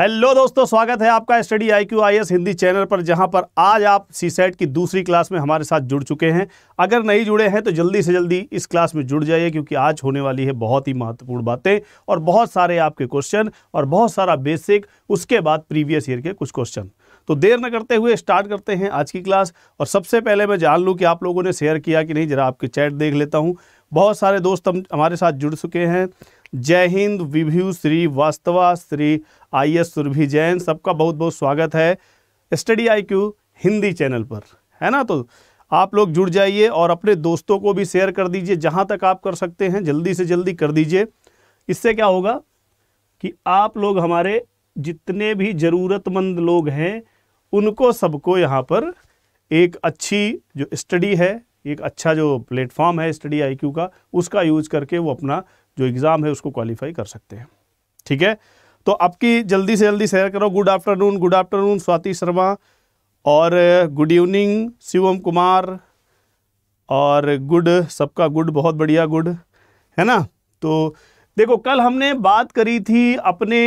Hello दोस्तों स्वागत है आपका study I Q I S Hindi channel पर जहां पर आज आप सी सेट की दूसरी क्लास में हमारे साथ जुड़ चुके हैं अगर नहीं जुड़े हैं तो जल्दी से जल्दी इस क्लास में जुड़ जाइए क्योंकि आज होने वाली है बहुत ही महत्वपूर्ण बातें और बहुत सारे आपके क्वेश्चन और बहुत सारा बेसिक उसके बाद प्रीवियस ईयर के कुछ क्वेश्चन तो देर न करते हुए स्टार्ट करते हैं आज की क्लास और सबसे पहले मैं जान लूँ कि आप लोगों ने शेयर किया कि नहीं जरा आपके चैट देख लेता हूँ बहुत सारे दोस्त हम हमारे साथ जुड़ चुके हैं जय हिंद विभ्यू श्री वास्तवा श्री आई एस सुरभि जैन सबका बहुत बहुत स्वागत है study I Q Hindi channel पर है ना तो आप लोग जुड़ जाइए और अपने दोस्तों को भी शेयर कर दीजिए जहाँ तक आप कर सकते हैं जल्दी से जल्दी कर दीजिए इससे क्या होगा कि आप लोग हमारे जितने भी ज़रूरतमंद लोग हैं उनको सबको यहाँ पर एक अच्छी जो स्टडी है एक अच्छा जो प्लेटफॉर्म है स्टडी आईक्यू का उसका यूज करके वो अपना जो एग्ज़ाम है उसको क्वालिफाई कर सकते हैं ठीक है तो आपकी जल्दी से जल्दी शेयर करो good afternoon good afternoon Swati Sharma और गुड इवनिंग शिवम कुमार और गुड सबका गुड बहुत बढ़िया गुड है ना तो देखो कल हमने बात करी थी अपने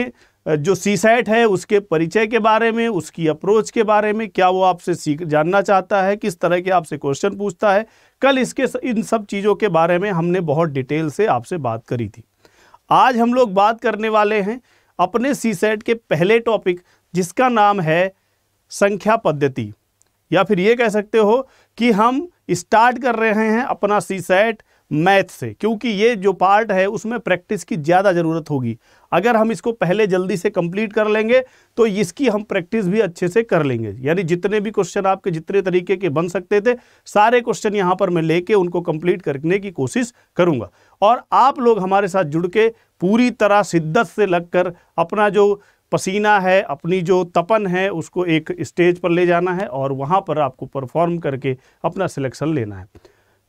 जो सी सैट है उसके परिचय के बारे में उसकी अप्रोच के बारे में क्या वो आपसे सीख जानना चाहता है किस तरह के आपसे क्वेश्चन पूछता है कल इसके इन सब चीज़ों के बारे में हमने बहुत डिटेल से आपसे बात करी थी आज हम लोग बात करने वाले हैं अपने सी सेट के पहले टॉपिक जिसका नाम है संख्या पद्धति या फिर ये कह सकते हो कि हम स्टार्ट कर रहे हैं अपना सी सेट मैथ से क्योंकि ये जो पार्ट है उसमें प्रैक्टिस की ज़्यादा ज़रूरत होगी अगर हम इसको पहले जल्दी से कंप्लीट कर लेंगे तो इसकी हम प्रैक्टिस भी अच्छे से कर लेंगे यानी जितने भी क्वेश्चन आपके जितने तरीके के बन सकते थे सारे क्वेश्चन यहाँ पर मैं लेके उनको कंप्लीट करने की कोशिश करूँगा और आप लोग हमारे साथ जुड़ के पूरी तरह शिद्दत से लगकर अपना जो पसीना है अपनी जो तपन है उसको एक स्टेज पर ले जाना है और वहाँ पर आपको परफॉर्म करके अपना सिलेक्शन लेना है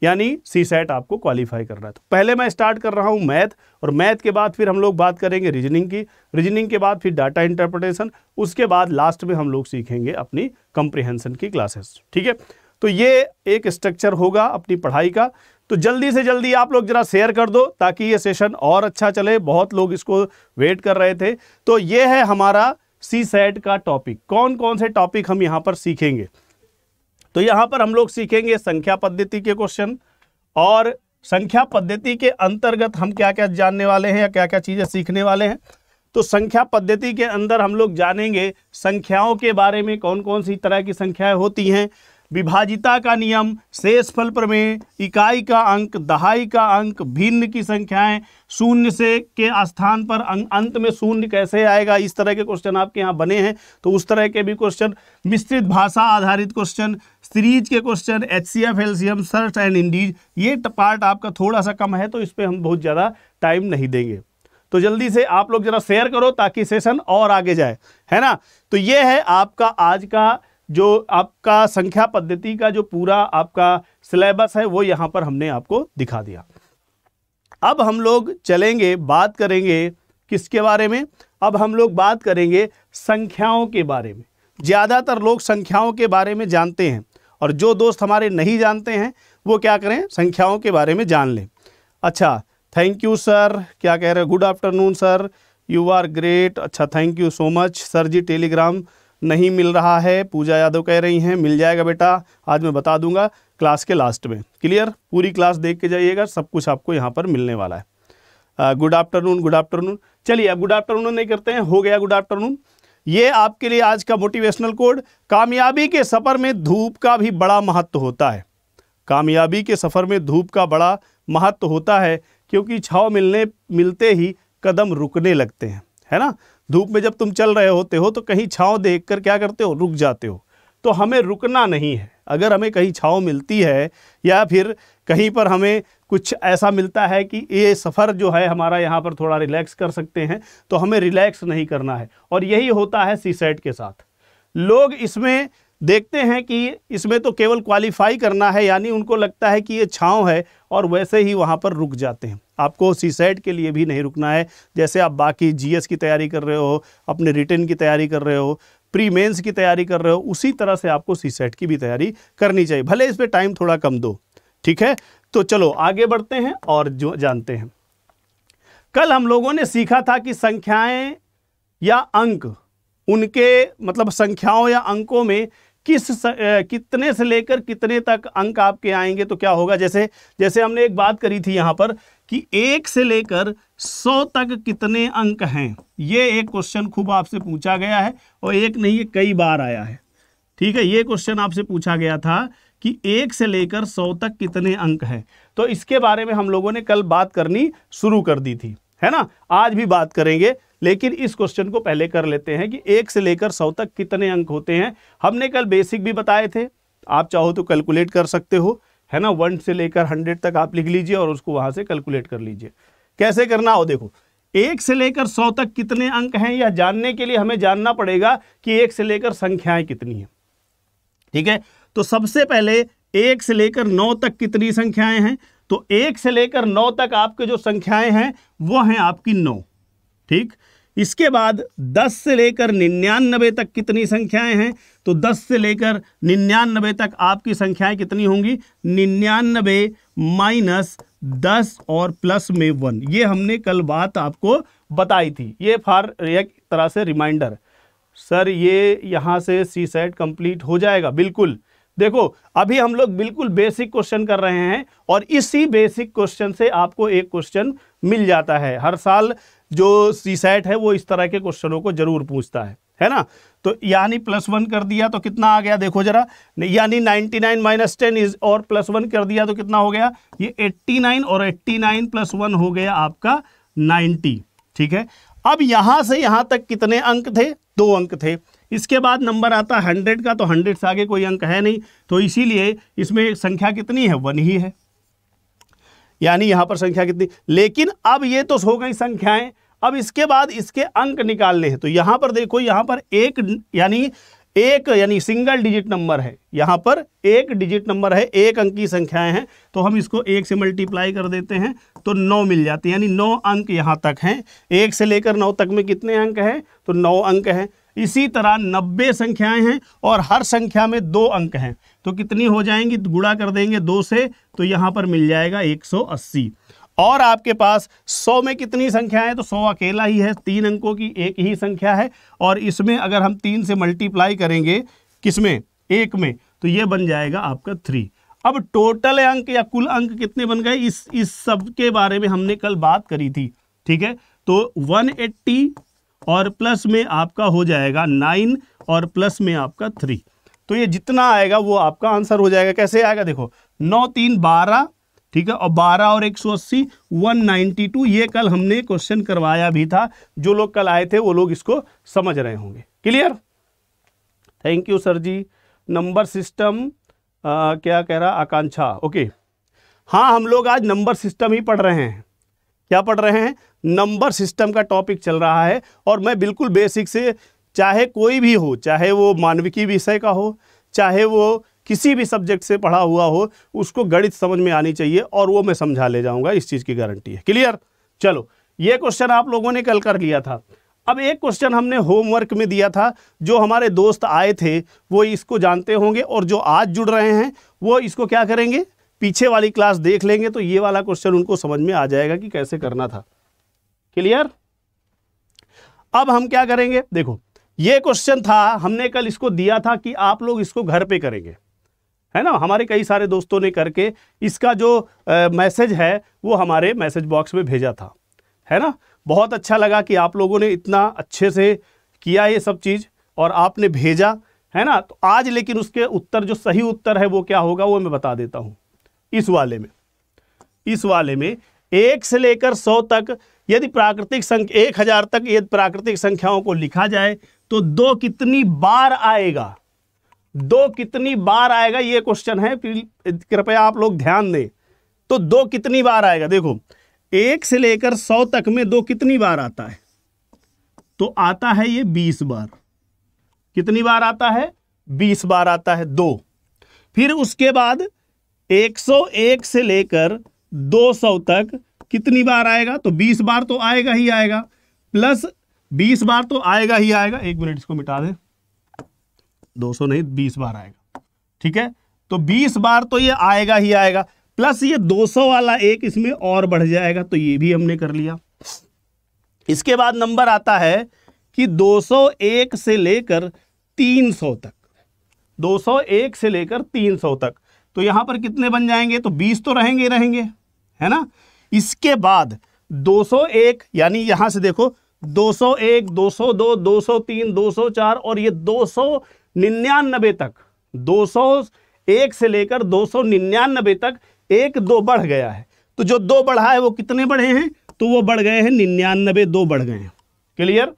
यानी सी सेट आपको क्वालिफाई करना है तो पहले मैं स्टार्ट कर रहा हूँ मैथ और मैथ के बाद फिर हम लोग बात करेंगे रीजनिंग की रीजनिंग के बाद फिर डाटा इंटरप्रटेशन उसके बाद लास्ट में हम लोग सीखेंगे अपनी कंप्रिहेंसन की क्लासेस ठीक है तो ये एक स्ट्रक्चर होगा अपनी पढ़ाई का तो जल्दी से जल्दी आप लोग ज़रा शेयर कर दो ताकि ये सेशन और अच्छा चले बहुत लोग इसको वेट कर रहे थे तो ये है हमारा सी सेट का टॉपिक कौन कौन से टॉपिक हम यहाँ पर सीखेंगे तो यहाँ पर हम लोग सीखेंगे संख्या पद्धति के क्वेश्चन और संख्या पद्धति के अंतर्गत हम क्या क्या जानने वाले हैं या क्या क्या चीज़ें सीखने वाले हैं तो संख्या पद्धति के अंदर हम लोग जानेंगे संख्याओं के बारे में कौन कौन सी तरह की संख्याएं होती हैं विभाजिता का नियम शेषफल प्रमेय इकाई का अंक दहाई का अंक भिन्न की संख्याएं शून्य से के स्थान पर अं-, अंत में शून्य कैसे आएगा इस तरह के क्वेश्चन आपके यहाँ बने हैं तो उस तरह के भी क्वेश्चन मिश्रित भाषा आधारित क्वेश्चन सीरीज के question H C F L C M search and indices ये पार्ट आपका थोड़ा सा कम है तो इस पर हम बहुत ज़्यादा टाइम नहीं देंगे तो जल्दी से आप लोग ज़रा शेयर करो ताकि सेशन और आगे जाए है ना तो ये है आपका आज का जो आपका संख्या पद्धति का जो पूरा आपका सिलेबस है वो यहाँ पर हमने आपको दिखा दिया अब हम लोग चलेंगे बात करेंगे किसके बारे में अब हम लोग बात करेंगे संख्याओं के बारे में ज़्यादातर लोग संख्याओं के बारे में जानते हैं और जो दोस्त हमारे नहीं जानते हैं वो क्या करें संख्याओं के बारे में जान लें अच्छा थैंक यू सर क्या कह रहे हैं good afternoon sir you are great अच्छा thank you so much sir ji Telegram नहीं मिल रहा है पूजा यादव कह रही हैं मिल जाएगा बेटा आज मैं बता दूंगा क्लास के लास्ट में क्लियर पूरी क्लास देख के जाइएगा सब कुछ आपको यहाँ पर मिलने वाला है गुड आफ्टरनून गुड आफ्टरनून चलिए अब गुड आफ्टरनून नहीं करते हैं हो गया गुड आफ्टरनून ये आपके लिए आज का मोटिवेशनल कोड कामयाबी के सफ़र में धूप का भी बड़ा महत्व होता है कामयाबी के सफ़र में धूप का बड़ा महत्व होता है क्योंकि छाव मिलने मिलते ही कदम रुकने लगते हैं है ना धूप में जब तुम चल रहे होते हो तो कहीं छाँव देख कर क्या करते हो रुक जाते हो तो हमें रुकना नहीं है अगर हमें कहीं छाँव मिलती है या फिर कहीं पर हमें कुछ ऐसा मिलता है कि ये सफ़र जो है हमारा यहाँ पर थोड़ा रिलैक्स कर सकते हैं तो हमें रिलैक्स नहीं करना है और यही होता है सी सेट के साथ लोग इसमें देखते हैं कि इसमें तो केवल क्वालिफाई करना है यानी उनको लगता है कि ये छाँव है और वैसे ही वहाँ पर रुक जाते हैं आपको सी सेट e के लिए भी नहीं रुकना है जैसे आप बाकी जीएस की तैयारी कर रहे हो अपने रिटर्न की तैयारी कर रहे हो प्री मेंस की तैयारी कर रहे हो उसी तरह से आपको सी सेट e की भी तैयारी करनी चाहिए भले इस पर टाइम थोड़ा कम दो ठीक है तो चलो आगे बढ़ते हैं और जो जानते हैं कल हम लोगों ने सीखा था कि संख्याएं या अंक उनके मतलब संख्याओं या अंकों में किस स, ए, कितने से लेकर कितने तक अंक आपके आएंगे तो क्या होगा जैसे जैसे हमने एक बात करी थी यहाँ पर कि एक से लेकर सौ तक कितने अंक हैं ये एक क्वेश्चन खूब आपसे पूछा गया है और एक नहीं ये कई बार आया है ठीक है ये क्वेश्चन आपसे पूछा गया था कि एक से लेकर सौ तक कितने अंक हैं तो इसके बारे में हम लोगों ने कल बात करनी शुरू कर दी थी है ना आज भी बात करेंगे लेकिन इस क्वेश्चन को पहले कर लेते हैं कि एक से लेकर सौ तक कितने अंक होते हैं हमने कल बेसिक भी बताए थे आप चाहो तो कैलकुलेट कर सकते हो है ना वन से लेकर हंड्रेड तक आप लिख लीजिए और उसको वहां से कैलकुलेट कर लीजिए कैसे करना हो देखो एक से लेकर सौ तक कितने अंक हैं या जानने के लिए हमें जानना पड़ेगा कि एक से लेकर संख्याएं कितनी हैं ठीक है तो सबसे पहले एक से लेकर नौ तक कितनी संख्याएं हैं तो एक से लेकर नौ तक आपके जो संख्याएं हैं वो हैं आपकी नौ ठीक इसके बाद 10 से लेकर निन्यानबे तक कितनी संख्याएं हैं तो 10 से लेकर निन्यानबे तक आपकी संख्याएं कितनी होंगी निन्यानबे माइनस दस और प्लस में वन ये हमने कल बात आपको बताई थी ये फार एक तरह से रिमाइंडर सर ये यहाँ से सी सेट कंप्लीट हो जाएगा बिल्कुल देखो अभी हम लोग बिल्कुल बेसिक क्वेश्चन कर रहे हैं और इसी बेसिक क्वेश्चन से आपको एक क्वेश्चन मिल जाता है हर साल जो सी सेट है वो इस तरह के क्वेश्चनों को जरूर पूछता है है ना तो यानी प्लस वन कर दिया तो कितना आ गया देखो जरा यानी ninety nine minus ten is और प्लस वन कर दिया तो कितना हो गया ये एट्टी नाइन और एट्टी नाइन प्लस वन हो गया आपका नाइन्टी ठीक है अब यहां से यहाँ तक कितने अंक थे दो अंक थे इसके बाद नंबर आता हंड्रेड का तो हंड्रेड से आगे कोई अंक है नहीं तो इसीलिए इसमें संख्या कितनी है वन ही है यानी यहां पर संख्या कितनी लेकिन अब ये तो हो गई संख्याएं अब इसके बाद इसके अंक निकालने हैं तो यहां पर देखो यहां पर एक यानी एक यानी सिंगल डिजिट नंबर है यहां पर एक डिजिट नंबर है एक अंक की संख्याएं हैं तो हम इसको एक से मल्टीप्लाई कर देते हैं तो नौ मिल जाती है यानी नौ अंक यहां तक हैं एक से लेकर नौ तक में कितने अंक हैं तो नौ अंक हैं इसी तरह नब्बे संख्याएं हैं और हर संख्या में दो अंक हैं तो कितनी हो जाएंगी तो गुड़ा कर देंगे दो से तो यहाँ पर मिल जाएगा 180 और आपके पास 100 में कितनी संख्याएं तो 100 अकेला ही है तीन अंकों की एक ही संख्या है और इसमें अगर हम तीन से मल्टीप्लाई करेंगे किसमें एक में तो ये बन जाएगा आपका थ्री अब टोटल अंक या कुल अंक कितने बन गए इस इस सब के बारे में हमने कल बात करी थी ठीक है तो 180 और प्लस में आपका हो जाएगा नाइन और प्लस में आपका थ्री तो ये जितना आएगा वो आपका आंसर हो जाएगा कैसे आएगा देखो नौ तीन बारह ठीक है और बारह और एक सौ अस्सी वन नाइन्टी टू ये कल हमने क्वेश्चन करवाया भी था जो लोग कल आए थे वो लोग इसको समझ रहे होंगे clear thank you sir ji number system क्या कह रहा आकांक्षा ओके हाँ हम लोग आज नंबर सिस्टम ही पढ़ रहे हैं क्या पढ़ रहे हैं नंबर सिस्टम का टॉपिक चल रहा है और मैं बिल्कुल बेसिक से चाहे कोई भी हो चाहे वो मानविकी विषय का हो चाहे वो किसी भी सब्जेक्ट से पढ़ा हुआ हो उसको गणित समझ में आनी चाहिए और वो मैं समझा ले जाऊंगा इस चीज़ की गारंटी है क्लियर चलो ये क्वेश्चन आप लोगों ने कल कर लिया था अब एक क्वेश्चन हमने होमवर्क में दिया था जो हमारे दोस्त आए थे वो इसको जानते होंगे और जो आज जुड़ रहे हैं वो इसको क्या करेंगे पीछे वाली क्लास देख लेंगे तो ये वाला क्वेश्चन उनको समझ में आ जाएगा कि कैसे करना था क्लियर अब हम क्या करेंगे देखो ये क्वेश्चन था हमने कल इसको दिया था कि आप लोग इसको घर पे करेंगे है ना हमारे कई सारे दोस्तों ने करके इसका जो मैसेज है वो हमारे मैसेज बॉक्स में भेजा था है ना बहुत अच्छा लगा कि आप लोगों ने इतना अच्छे से किया ये सब चीज़ और आपने भेजा है ना तो आज लेकिन उसके उत्तर जो सही उत्तर है वो क्या होगा वो मैं बता देता हूँ इस वाले में इस वाले में एक से लेकर सौ तक यदि प्राकृतिक संख्या एक हजार तक यदि प्राकृतिक संख्याओं को लिखा जाए तो दो कितनी बार आएगा दो कितनी बार आएगा ये क्वेश्चन है कृपया आप लोग ध्यान दें तो दो कितनी बार आएगा देखो एक से लेकर सौ तक में दो कितनी बार आता है तो आता है ये बीस बार कितनी बार आता है बीस बार आता है दो फिर उसके बाद 101 से लेकर 200 तक कितनी बार आएगा तो 20 बार तो आएगा ही आएगा प्लस 20 बार तो आएगा ही आएगा एक मिनट इसको मिटा दें 200 नहीं 20 बार आएगा ठीक है तो 20 बार तो ये आएगा ही आएगा प्लस ये 200 वाला एक इसमें और बढ़ जाएगा तो ये भी हमने कर लिया इसके बाद नंबर आता है कि 201 से लेकर 300 तक 201 से लेकर 300 तक तो यहां पर कितने बन जाएंगे तो बीस तो रहेंगे ही रहेंगे है ना इसके बाद 201 यानी यहां से देखो 201, 202, 203, 204 और ये निन्यानबे तक 201 से लेकर 299 तक एक दो बढ़ गया है तो जो दो बढ़ा है वो कितने बढ़े हैं तो वो बढ़ गए हैं निन्यानबे दो बढ़ गए हैं क्लियर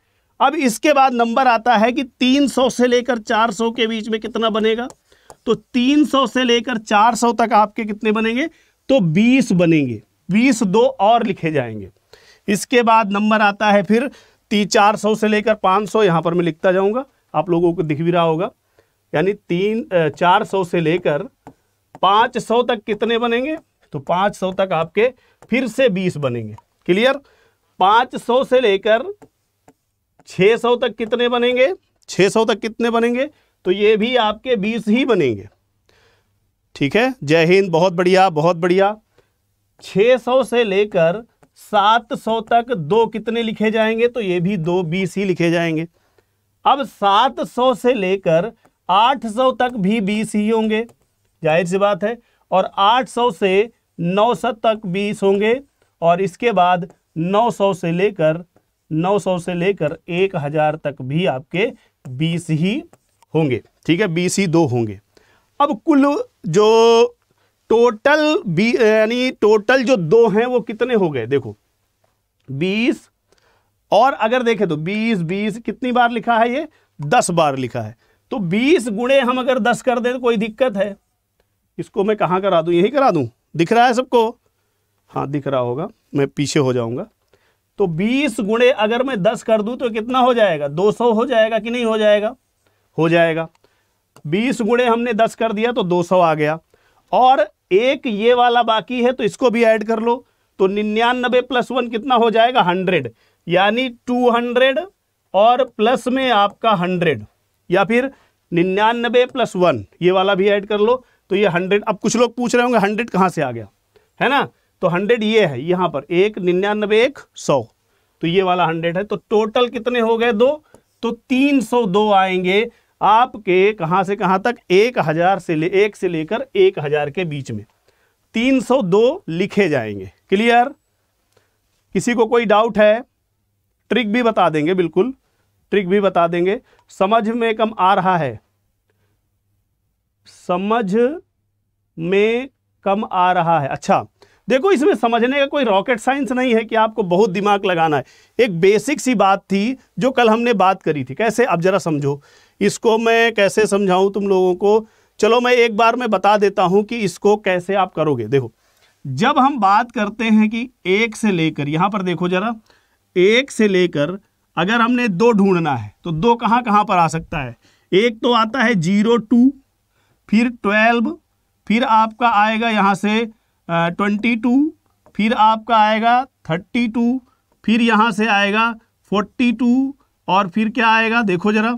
अब इसके बाद नंबर आता है कि 300 से लेकर 400 के बीच में कितना बनेगा तो 300 से लेकर 400 तक आपके कितने बनेंगे तो 20 बनेंगे 20 दो और लिखे जाएंगे इसके बाद नंबर आता है फिर ती चार सौ से लेकर पाँच सौ यहाँ पर मैं लिखता जाऊँगा आप लोगों को दिख भी रहा होगा यानी तीन चार सौ से लेकर पाँच सौ तक कितने बनेंगे तो पाँच सौ तक आपके फिर से बीस बनेंगे क्लियर पाँच सौ से लेकर छः सौ तक कितने बनेंगे छः सौ तक कितने बनेंगे तो ये भी आपके बीस ही बनेंगे ठीक है जय हिंद बहुत बढ़िया बहुत बढ़िया 600 से लेकर 700 तक दो कितने लिखे जाएंगे तो ये भी दो बीस ही लिखे जाएंगे अब 700 से लेकर 800 तक भी बीस ही होंगे जाहिर सी बात है और 800 से 900 तक बीस होंगे और इसके बाद 900 से लेकर 900 से लेकर 1000 तक भी आपके बीस ही होंगे ठीक है बी सी दो होंगे अब कुल जो टोटल बी यानी टोटल जो दो हैं वो कितने हो गए देखो बीस और अगर देखें तो बीस बीस कितनी बार लिखा है ये दस बार लिखा है तो बीस गुणे हम अगर दस कर दें तो कोई दिक्कत है इसको मैं कहाँ करा दूँ यही करा दूँ दिख रहा है सबको हाँ दिख रहा होगा मैं पीछे हो जाऊँगा तो बीस गुणे अगर मैं दस कर दूँ तो कितना हो जाएगा दो सौ हो जाएगा कि नहीं हो जाएगा हो जाएगा बीस गुणे हमने दस कर दिया तो दो सौ आ गया और एक ये वाला बाकी है तो इसको भी ऐड कर लो तो निन्यानबे प्लस वन कितना हो जाएगा हंड्रेड यानी टू हंड्रेड और प्लस में आपका हंड्रेड या फिर निन्यानबे प्लस वन ये वाला भी ऐड कर लो तो ये हंड्रेड अब कुछ लोग पूछ रहे होंगे हंड्रेड कहाँ से आ गया है ना तो हंड्रेड ये है यहाँ पर एक निन्यानबे एक सौ तो ये वाला हंड्रेड है तो टोटल कितने हो गए दो तो 302 आएंगे आपके कहां से कहां तक एक हज़ार से ले एक से लेकर एक हज़ार के बीच में 302 लिखे जाएंगे क्लियर किसी को कोई डाउट है ट्रिक भी बता देंगे बिल्कुल ट्रिक भी बता देंगे समझ में कम आ रहा है समझ में कम आ रहा है अच्छा देखो इसमें समझने का कोई रॉकेट साइंस नहीं है कि आपको बहुत दिमाग लगाना है एक बेसिक सी बात थी जो कल हमने बात करी थी कैसे अब ज़रा समझो इसको मैं कैसे समझाऊँ तुम लोगों को चलो मैं एक बार मैं बता देता हूँ कि इसको कैसे आप करोगे देखो जब हम बात करते हैं कि एक से लेकर यहाँ पर देखो ज़रा एक से लेकर अगर हमने दो ढूंढना है तो दो कहाँ कहाँ पर आ सकता है एक तो आता है जीरो टू फिर ट्वेल्व फिर आपका आएगा यहाँ से ट्वेंटी टू फिर आपका आएगा थर्टी टू फिर यहाँ से आएगा फोर्टी टू और फिर क्या आएगा देखो ज़रा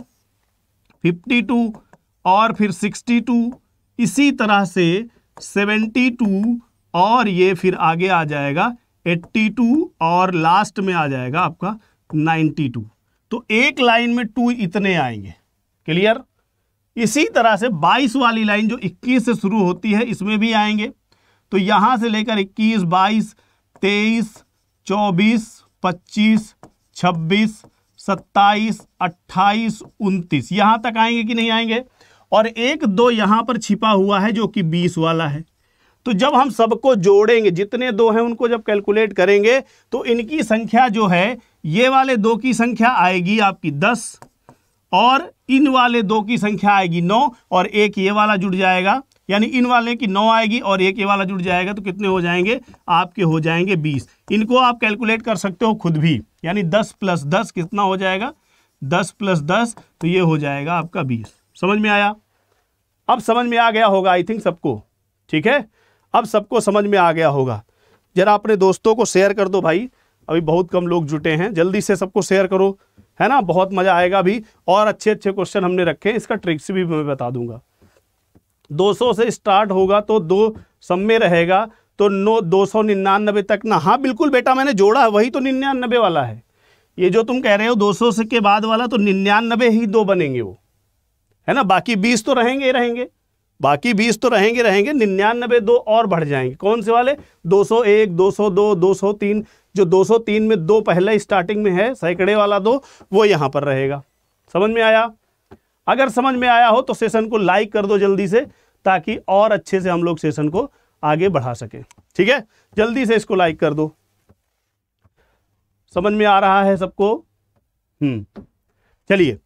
फिफ्टी टू और फिर सिक्सटी टू इसी तरह से सेवेंटी टू और ये फिर आगे आ जाएगा एट्टी टू और लास्ट में आ जाएगा आपका नाइन्टी टू तो एक लाइन में टू इतने आएंगे क्लियर इसी तरह से बाईस वाली लाइन जो इक्कीस से शुरू होती है इसमें भी आएंगे तो यहां से लेकर इक्कीस बाईस तेईस चौबीस पच्चीस छब्बीस सत्ताईस अट्ठाईस उनतीस यहां तक आएंगे कि नहीं आएंगे और एक दो यहां पर छिपा हुआ है जो कि बीस वाला है तो जब हम सबको जोड़ेंगे जितने दो हैं उनको जब कैलकुलेट करेंगे तो इनकी संख्या जो है ये वाले दो की संख्या आएगी आपकी दस और इन वाले दो की संख्या आएगी नौ और एक ये वाला जुड़ जाएगा यानी इन वाले की नौ आएगी और एक ये वाला जुड़ जाएगा तो कितने हो जाएंगे आपके हो जाएंगे बीस इनको आप कैलकुलेट कर सकते हो खुद भी यानी दस प्लस दस कितना हो जाएगा दस प्लस दस तो ये हो जाएगा आपका बीस समझ में आया अब समझ में आ गया होगा आई थिंक सबको ठीक है अब सबको समझ में आ गया होगा जरा अपने दोस्तों को शेयर कर दो भाई अभी बहुत कम लोग जुटे हैं जल्दी से सबको शेयर करो है ना बहुत मज़ा आएगा भी और अच्छे अच्छे क्वेश्चन हमने रखे हैं इसका ट्रिक्स भी मैं बता दूंगा 200 से स्टार्ट होगा तो दो सम में रहेगा तो नो दो सौ निन्यानबे तक ना हाँ बिल्कुल बेटा मैंने जोड़ा है वही तो निन्यानबे वाला है ये जो तुम कह रहे हो 200 से के बाद वाला तो निन्यानबे ही दो बनेंगे वो है ना बाकी बीस तो रहेंगे ही रहेंगे बाकी बीस तो रहेंगे रहेंगे निन्यानबे दो और बढ़ जाएंगे कौन से वाले 201, 202, 203 जो 203 में दो पहला स्टार्टिंग में है सैकड़े वाला दो वो यहाँ पर रहेगा समझ में आया अगर समझ में आया हो तो सेशन को लाइक कर दो जल्दी से ताकि और अच्छे से हम लोग सेशन को आगे बढ़ा सकें ठीक है जल्दी से इसको लाइक कर दो समझ में आ रहा है सबको हम्म चलिए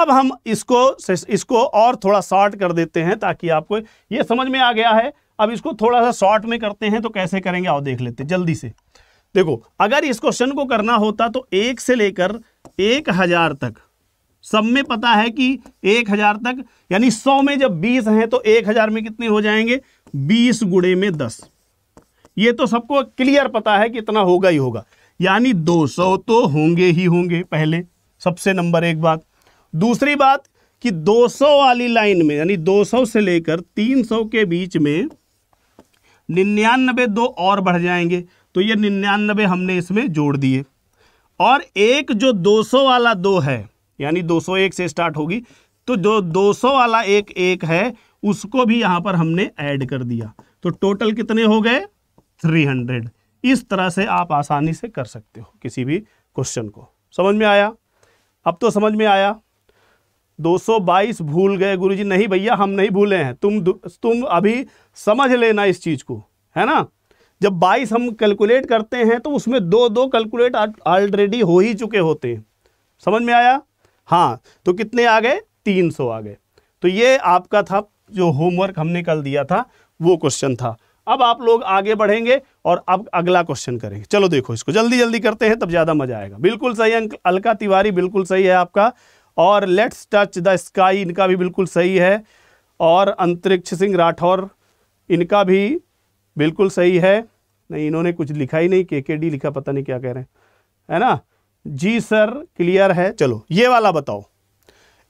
अब हम इसको इसको और थोड़ा शॉर्ट कर देते हैं ताकि आपको यह समझ में आ गया है अब इसको थोड़ा सा शॉर्ट में करते हैं तो कैसे करेंगे आओ देख लेते जल्दी से देखो अगर इस क्वेश्चन को करना होता तो एक से लेकर एक हजार तक सब में पता है कि एक हजार तक यानी सौ में जब बीस हैं तो एक हजार में कितने हो जाएंगे बीस गुड़े में दस ये तो सबको क्लियर पता है कि इतना होगा ही होगा यानी दो सौ तो होंगे ही होंगे पहले सबसे नंबर एक बात दूसरी बात कि 200 वाली लाइन में यानी 200 से लेकर 300 के बीच में निन्यानबे दो और बढ़ जाएंगे तो ये निन्यानबे हमने इसमें जोड़ दिए और एक जो 200 वाला दो है यानी 201 से स्टार्ट होगी तो जो 200 वाला एक एक है उसको भी यहां पर हमने ऐड कर दिया तो टोटल कितने हो गए 300 इस तरह से आप आसानी से कर सकते हो किसी भी क्वेश्चन को समझ में आया अब तो समझ में आया 222 भूल गए गुरुजी नहीं भैया हम नहीं भूले हैं तुम तुम अभी समझ लेना इस चीज़ को है ना जब 22 हम कैलकुलेट करते हैं तो उसमें दो दो कैलकुलेट ऑलरेडी हो ही चुके होते हैं समझ में आया हाँ तो कितने आ गए तीन सौ आ गए तो ये आपका था जो होमवर्क हमने कल दिया था वो क्वेश्चन था अब आप लोग आगे बढ़ेंगे और अब अगला क्वेश्चन करेंगे चलो देखो इसको जल्दी जल्दी करते हैं तब ज़्यादा मजा आएगा बिल्कुल सही अंक अलका तिवारी बिल्कुल सही है आपका और लेट्स टच द स्काई इनका भी बिल्कुल सही है और अंतरिक्ष सिंह राठौर इनका भी बिल्कुल सही है नहीं इन्होंने कुछ लिखा ही नहीं के के डी लिखा पता नहीं क्या कह रहे हैं है ना जी सर क्लियर है चलो ये वाला बताओ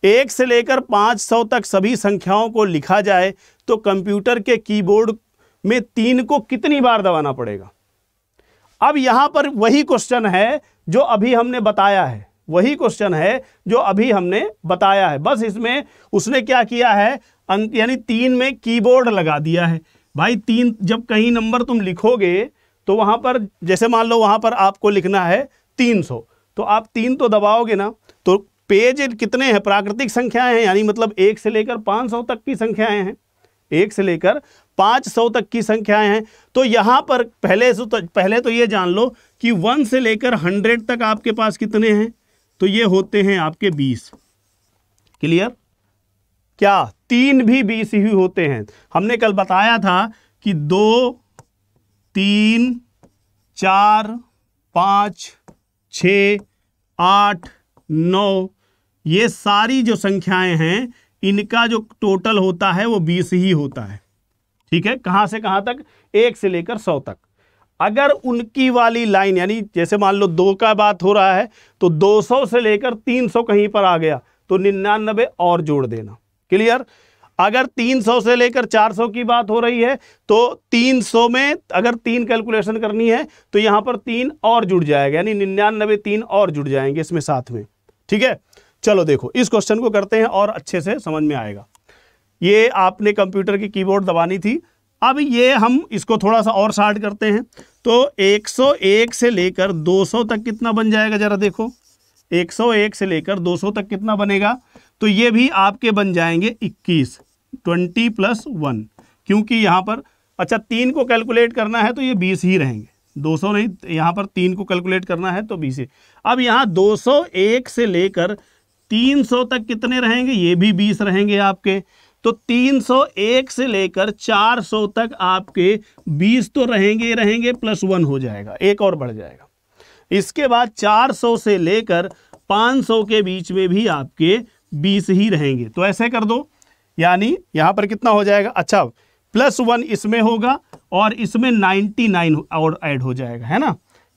एक से लेकर पाँच सौ तक सभी संख्याओं को लिखा जाए तो कंप्यूटर के कीबोर्ड में तीन को कितनी बार दबाना पड़ेगा अब यहाँ पर वही क्वेश्चन है जो अभी हमने बताया है वही क्वेश्चन है जो अभी हमने बताया है बस इसमें उसने क्या किया है यानी तीन में कीबोर्ड लगा दिया है भाई तीन जब कहीं नंबर तुम लिखोगे तो वहाँ पर जैसे मान लो वहाँ पर आपको लिखना है तीन सौ तो आप तीन तो दबाओगे ना तो पेज कितने हैं प्राकृतिक संख्याएं हैं यानी मतलब एक से लेकर पाँच सौ तक की संख्याएं हैं एक से लेकर पाँच सौ तक की संख्याएं हैं तो यहाँ पर पहले से तो पहले तो ये जान लो कि वन से लेकर हंड्रेड तक आपके पास कितने हैं तो ये होते हैं आपके बीस क्लियर क्या तीन भी बीस ही होते हैं हमने कल बताया था कि दो तीन चार पाँच छ आठ नौ ये सारी जो संख्याएं हैं इनका जो टोटल होता है वो बीस ही होता है ठीक है कहां से कहां तक एक से लेकर सौ तक अगर उनकी वाली लाइन यानी जैसे मान लो दो का बात हो रहा है तो 200 से लेकर 300 कहीं पर आ गया तो निन्यानबे और जोड़ देना क्लियर अगर 300 से लेकर 400 की बात हो रही है तो 300 में अगर तीन कैलकुलेशन करनी है तो यहाँ पर तीन और जुड़ जाएगा यानी निन्यानबे तीन और जुड़ जाएंगे इसमें साथ में ठीक है चलो देखो इस क्वेश्चन को करते हैं और अच्छे से समझ में आएगा ये आपने कंप्यूटर की कीबोर्ड दबानी थी अब ये हम इसको थोड़ा सा और शार्ट करते हैं तो 101 से लेकर 200 तक कितना बन जाएगा ज़रा देखो 101 से लेकर 200 तक कितना बनेगा तो ये भी आपके बन जाएंगे ट्वेंटी प्लस वन क्योंकि यहाँ पर अच्छा तीन को कैलकुलेट करना है तो ये बीस ही रहेंगे दो सौ नहीं यहाँ पर तीन को कैलकुलेट करना है तो बीस ही अब यहाँ दो सौ एक से लेकर तीन सौ तक कितने रहेंगे ये भी बीस रहेंगे आपके तो 301 से लेकर 400 तक आपके 20 तो रहेंगे रहेंगे प्लस वन हो जाएगा एक और बढ़ जाएगा इसके बाद 400 से लेकर 500 के बीच में भी आपके 20 ही रहेंगे तो ऐसे कर दो यानी यहाँ पर कितना हो जाएगा अच्छा प्लस वन इसमें होगा और इसमें नाइन्टी नाइन और ऐड हो जाएगा है ना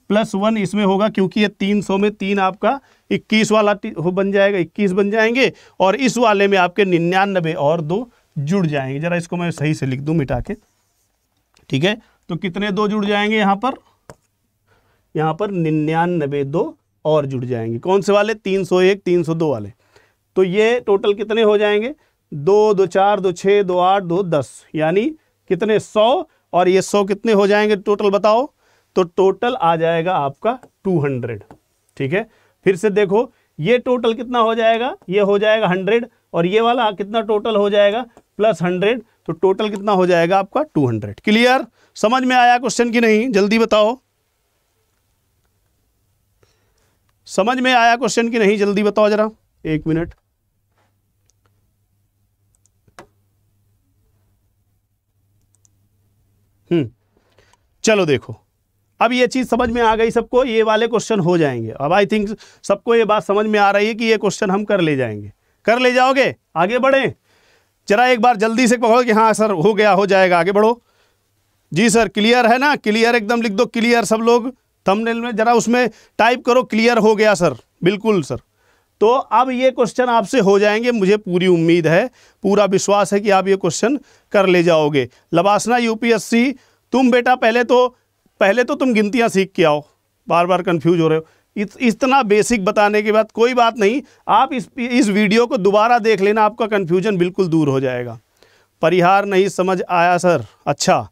प्लस वन इसमें होगा क्योंकि ये तीन सौ में तीन आपका इक्कीस वाला बन जाएगा इक्कीस बन जाएंगे और इस वाले में आपके निन्यानबे और दो जुड़ जाएंगे ज़रा इसको मैं सही से लिख दूँ मिटा के ठीक है तो कितने दो जुड़ जाएंगे यहाँ पर यहाँ पर निन्यानबे दो और जुड़ जाएंगे कौन से वाले तीन सौ एक तीन सौ दो वाले तो ये टोटल कितने हो जाएंगे दो दो चार दो छः दो आठ दो दस यानी कितने सौ और ये सौ कितने हो जाएंगे टोटल बताओ तो टोटल आ जाएगा आपका टू हंड्रेड ठीक है फिर से देखो ये टोटल कितना हो जाएगा ये हो जाएगा हंड्रेड और ये वाला कितना टोटल हो जाएगा प्लस हंड्रेड तो टोटल कितना हो जाएगा आपका टू हंड्रेड क्लियर समझ में आया क्वेश्चन की नहीं जल्दी बताओ समझ में आया क्वेश्चन की नहीं जल्दी बताओ जरा एक मिनट हम्म। चलो देखो अब ये चीज़ समझ में आ गई सबको ये वाले क्वेश्चन हो जाएंगे अब आई थिंक सबको ये बात समझ में आ रही है कि ये क्वेश्चन हम कर ले जाएंगे कर ले जाओगे आगे बढ़ें जरा एक बार जल्दी से पकड़ो कि हाँ सर हो गया हो जाएगा आगे बढ़ो जी सर क्लियर है ना क्लियर एकदम लिख दो क्लियर सब लोग थंबनेल में जरा उसमें टाइप करो क्लियर हो गया सर बिल्कुल सर तो अब ये क्वेश्चन आपसे हो जाएंगे मुझे पूरी उम्मीद है पूरा विश्वास है कि आप ये क्वेश्चन कर ले जाओगे लबासना यूपीएससी तुम बेटा पहले तो पहले तो तुम गिनतियाँ सीख के आओ बार बार कन्फ्यूज हो रहे हो इत, इतना बेसिक बताने के बाद कोई बात नहीं आप इस इस वीडियो को दोबारा देख लेना आपका कन्फ्यूजन बिल्कुल दूर हो जाएगा परिहार नहीं समझ आया सर अच्छा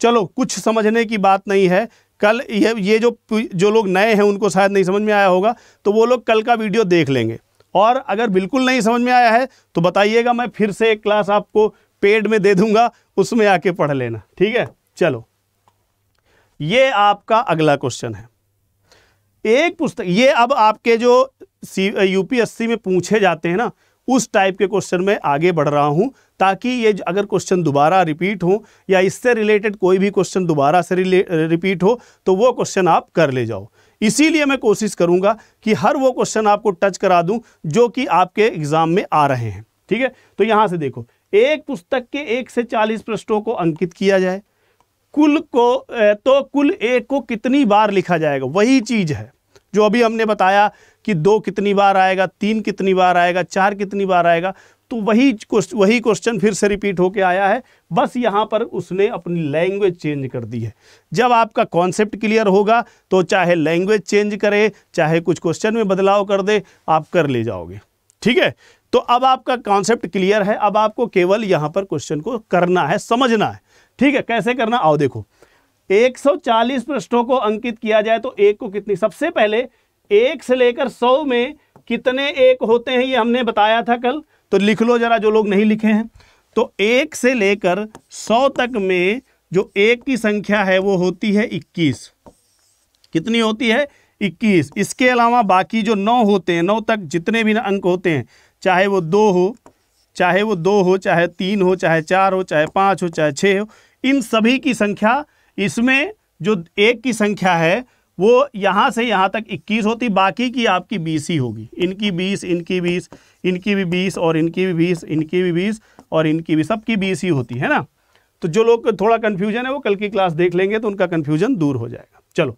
चलो कुछ समझने की बात नहीं है कल ये ये जो जो लोग नए हैं उनको शायद नहीं समझ में आया होगा तो वो लोग कल का वीडियो देख लेंगे और अगर बिल्कुल नहीं समझ में आया है तो बताइएगा मैं फिर से एक क्लास आपको पेड में दे दूंगा उसमें आके पढ़ लेना ठीक है चलो ये आपका अगला क्वेश्चन है एक पुस्तक ये अब आपके जो सी यूपीएससी में पूछे जाते हैं ना उस टाइप के क्वेश्चन में आगे बढ़ रहा हूँ ताकि ये अगर क्वेश्चन दोबारा रिपीट हो या इससे रिलेटेड कोई भी क्वेश्चन दोबारा से रिपीट हो तो वो क्वेश्चन आप कर ले जाओ इसीलिए मैं कोशिश करूँगा कि हर वो क्वेश्चन आपको टच करा दूँ जो कि आपके एग्ज़ाम में आ रहे हैं ठीक है तो यहाँ से देखो एक पुस्तक के एक से चालीस पृष्ठों को अंकित किया जाए कुल को तो कुल एक को कितनी बार लिखा जाएगा वही चीज़ है जो अभी हमने बताया कि दो कितनी बार आएगा तीन कितनी बार आएगा चार कितनी बार आएगा तो वही वही क्वेश्चन फिर से रिपीट होके आया है बस यहाँ पर उसने अपनी लैंग्वेज चेंज कर दी है जब आपका कॉन्सेप्ट क्लियर होगा तो चाहे लैंग्वेज चेंज करे चाहे कुछ क्वेश्चन में बदलाव कर दे आप कर ले जाओगे ठीक है तो अब आपका कॉन्सेप्ट क्लियर है अब आपको केवल यहाँ पर क्वेश्चन को करना है समझना है ठीक है कैसे करना आओ देखो 140 पृष्ठों को अंकित किया जाए तो एक को कितनी सबसे पहले एक से लेकर सौ में कितने एक होते हैं ये हमने बताया था कल तो लिख लो जरा जो लोग नहीं लिखे हैं तो एक से लेकर सौ तक में जो एक की संख्या है वो होती है इक्कीस कितनी होती है इक्कीस इसके अलावा बाकी जो नौ होते हैं नौ तक जितने भी अंक होते हैं चाहे वो दो हो चाहे वो दो हो चाहे तीन हो चाहे चार हो चाहे पाँच हो चाहे छः हो इन सभी की संख्या इसमें जो एक की संख्या है वो यहाँ से यहाँ तक 21 होती बाकी की आपकी बीस ही होगी इनकी 20 इनकी 20 इनकी भी 20 और इनकी भी 20 इनकी भी 20 और इनकी भी सबकी बीस ही होती है ना तो जो लोग थोड़ा कन्फ्यूजन है वो कल की क्लास देख लेंगे तो उनका कन्फ्यूजन दूर हो जाएगा चलो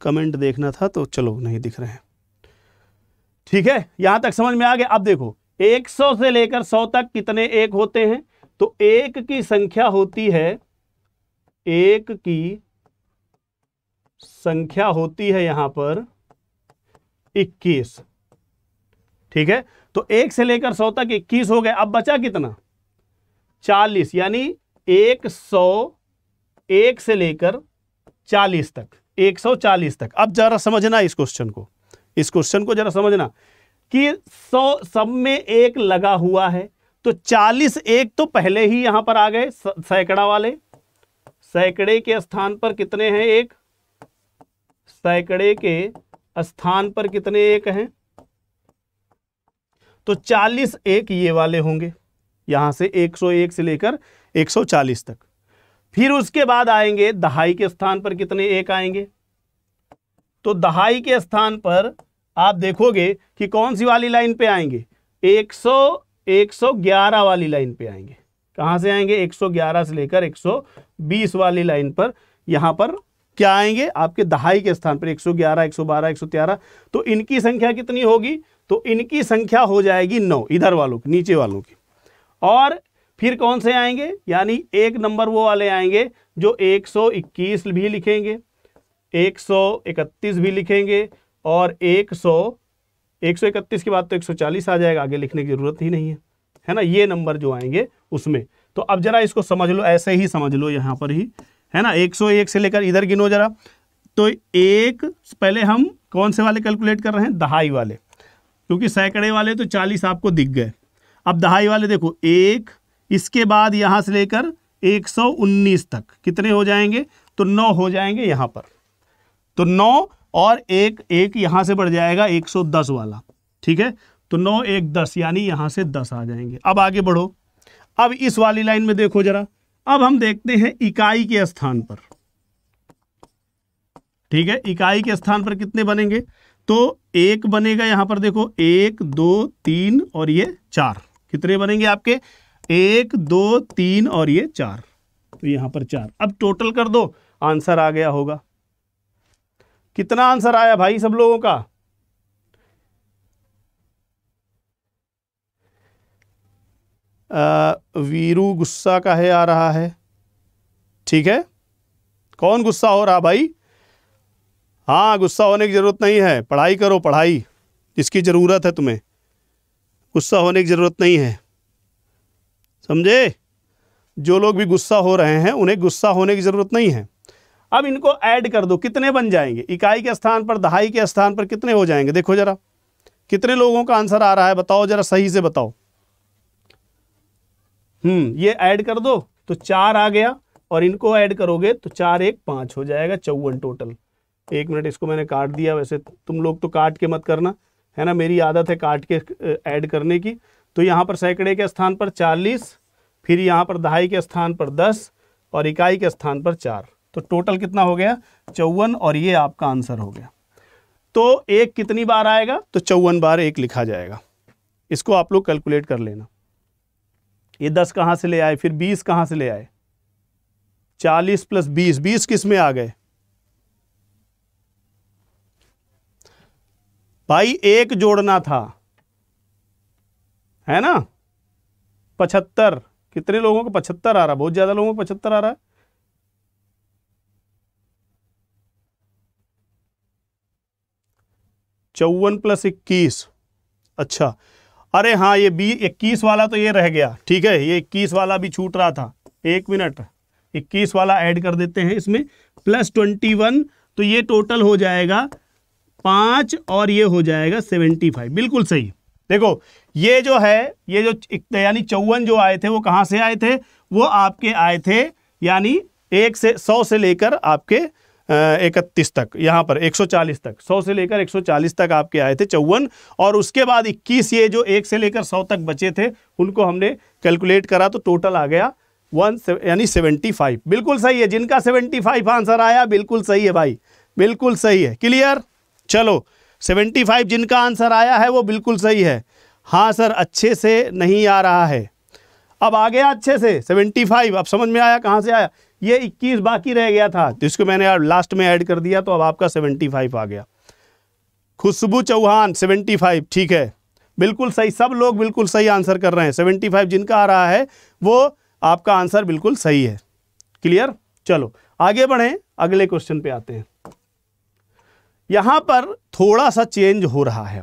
कमेंट देखना था तो चलो नहीं दिख रहे हैं ठीक है यहां तक समझ में आ गया अब देखो 100 से लेकर 100 तक कितने एक होते हैं तो एक की संख्या होती है एक की संख्या होती है यहां पर 21 ठीक है तो एक से लेकर सौ तक इक्कीस हो गए अब बचा कितना चालीस यानी एक सौ एक से लेकर चालीस तक एक सौ चालीस तक अब जरा समझना इस क्वेश्चन को इस क्वेश्चन को जरा समझना कि सौ सब में एक लगा हुआ है तो चालीस एक तो पहले ही यहां पर आ गए सैकड़ा वाले सैकड़े के स्थान पर कितने हैं एक सैकड़े के स्थान पर कितने एक हैं तो 40 एक ये वाले होंगे यहां से 101 से लेकर 140 तक फिर उसके बाद आएंगे दहाई के स्थान पर कितने एक आएंगे तो दहाई के स्थान पर आप देखोगे कि कौन सी वाली लाइन पे आएंगे सौ 111 वाली लाइन पे आएंगे कहाँ से आएंगे 111 से लेकर 120 वाली लाइन पर यहाँ पर क्या आएंगे आपके दहाई के स्थान पर 111, 112, 113 तो इनकी संख्या कितनी होगी तो इनकी संख्या हो जाएगी नौ इधर वालों की नीचे वालों की और फिर कौन से आएंगे यानी एक नंबर वो वाले आएंगे जो 121 भी लिखेंगे 131 भी लिखेंगे और 100 131 के बाद तो 140 आ जाएगा आगे लिखने की ज़रूरत ही नहीं है है ना ये नंबर जो आएंगे उसमें तो अब जरा इसको समझ लो ऐसे ही समझ लो यहाँ पर ही है ना 101 से लेकर इधर गिनो जरा तो एक पहले हम कौन से वाले कैलकुलेट कर रहे हैं दहाई वाले क्योंकि सैकड़े वाले तो चालीस आपको दिख गए अब दहाई वाले देखो एक इसके बाद यहाँ से लेकर उन्नीस तक कितने हो जाएंगे तो नौ हो जाएंगे यहाँ पर तो नौ और एक एक यहां से बढ़ जाएगा 110 वाला ठीक है तो नौ एक दस यानी यहां से दस आ जाएंगे अब आगे बढ़ो अब इस वाली लाइन में देखो जरा अब हम देखते हैं इकाई के स्थान पर ठीक है इकाई के स्थान पर कितने बनेंगे तो एक बनेगा यहां पर देखो एक दो तीन और ये चार कितने बनेंगे आपके एक दो तीन और ये चार तो यहां पर चार अब टोटल कर दो आंसर आ गया होगा कितना आंसर आया भाई सब लोगों का वीरू गुस्सा का है आ रहा है ठीक है कौन गुस्सा हो रहा भाई हाँ गुस्सा होने की ज़रूरत नहीं है पढ़ाई करो पढ़ाई इसकी ज़रूरत है तुम्हें गुस्सा होने की ज़रूरत नहीं है समझे जो लोग भी गुस्सा हो रहे हैं उन्हें गुस्सा होने की ज़रूरत नहीं है अब इनको ऐड कर दो कितने बन जाएंगे इकाई के स्थान पर दहाई के स्थान पर कितने हो जाएंगे देखो ज़रा कितने लोगों का आंसर आ रहा है बताओ ज़रा सही से बताओ हम्म ये ऐड कर दो तो चार आ गया और इनको ऐड करोगे तो चार एक पांच हो जाएगा चौवन टोटल एक मिनट इसको मैंने काट दिया वैसे तुम लोग तो काट के मत करना है ना मेरी आदत है काट के ऐड करने की तो यहाँ पर सैकड़े के स्थान पर चालीस फिर यहाँ पर दहाई के स्थान पर दस और इकाई के स्थान पर चार तो टोटल कितना हो गया चौवन और ये आपका आंसर हो गया तो एक कितनी बार आएगा तो चौवन बार एक लिखा जाएगा इसको आप लोग कैलकुलेट कर लेना ये दस कहाँ से ले आए फिर बीस कहाँ से ले आए चालीस प्लस बीस बीस किस में आ गए भाई एक जोड़ना था है ना पचहत्तर कितने लोगों को पचहत्तर आ रहा बहुत ज़्यादा लोगों को पचहत्तर आ रहा है चौवन प्लस इक्कीस अच्छा अरे हाँ ये बी इक्कीस वाला तो ये रह गया ठीक है ये इक्कीस वाला भी छूट रहा था एक मिनट इक्कीस वाला ऐड कर देते हैं इसमें प्लस ट्वेंटी वन तो ये टोटल हो जाएगा पाँच और ये हो जाएगा सेवेंटी फाइव बिल्कुल सही देखो ये जो है ये जो यानी चौवन जो आए थे वो कहाँ से आए थे वो आपके आए थे यानी एक से सौ से लेकर आपके इकतीस तक यहाँ पर 140 तक 100 से लेकर 140 तक आपके आए थे चौवन और उसके बाद 21 ये जो एक से लेकर 100 तक बचे थे उनको हमने कैलकुलेट करा तो टोटल आ गया वन यानी 75 बिल्कुल सही है जिनका 75 आंसर आया बिल्कुल सही है भाई बिल्कुल सही है क्लियर चलो 75 जिनका आंसर आया है वो बिल्कुल सही है हाँ सर अच्छे से नहीं आ रहा है अब आ गया अच्छे से फाइव अब समझ में आया कहाँ से आया ये 21 बाकी रह गया था तो इसको मैंने यार लास्ट में ऐड कर दिया तो अब आपका 75 आ गया खुशबू चौहान 75 ठीक है बिल्कुल सही सब लोग बिल्कुल सही आंसर कर रहे हैं 75 जिनका आ रहा है वो आपका आंसर बिल्कुल सही है क्लियर चलो आगे बढ़ें अगले क्वेश्चन पे आते हैं यहाँ पर थोड़ा सा चेंज हो रहा है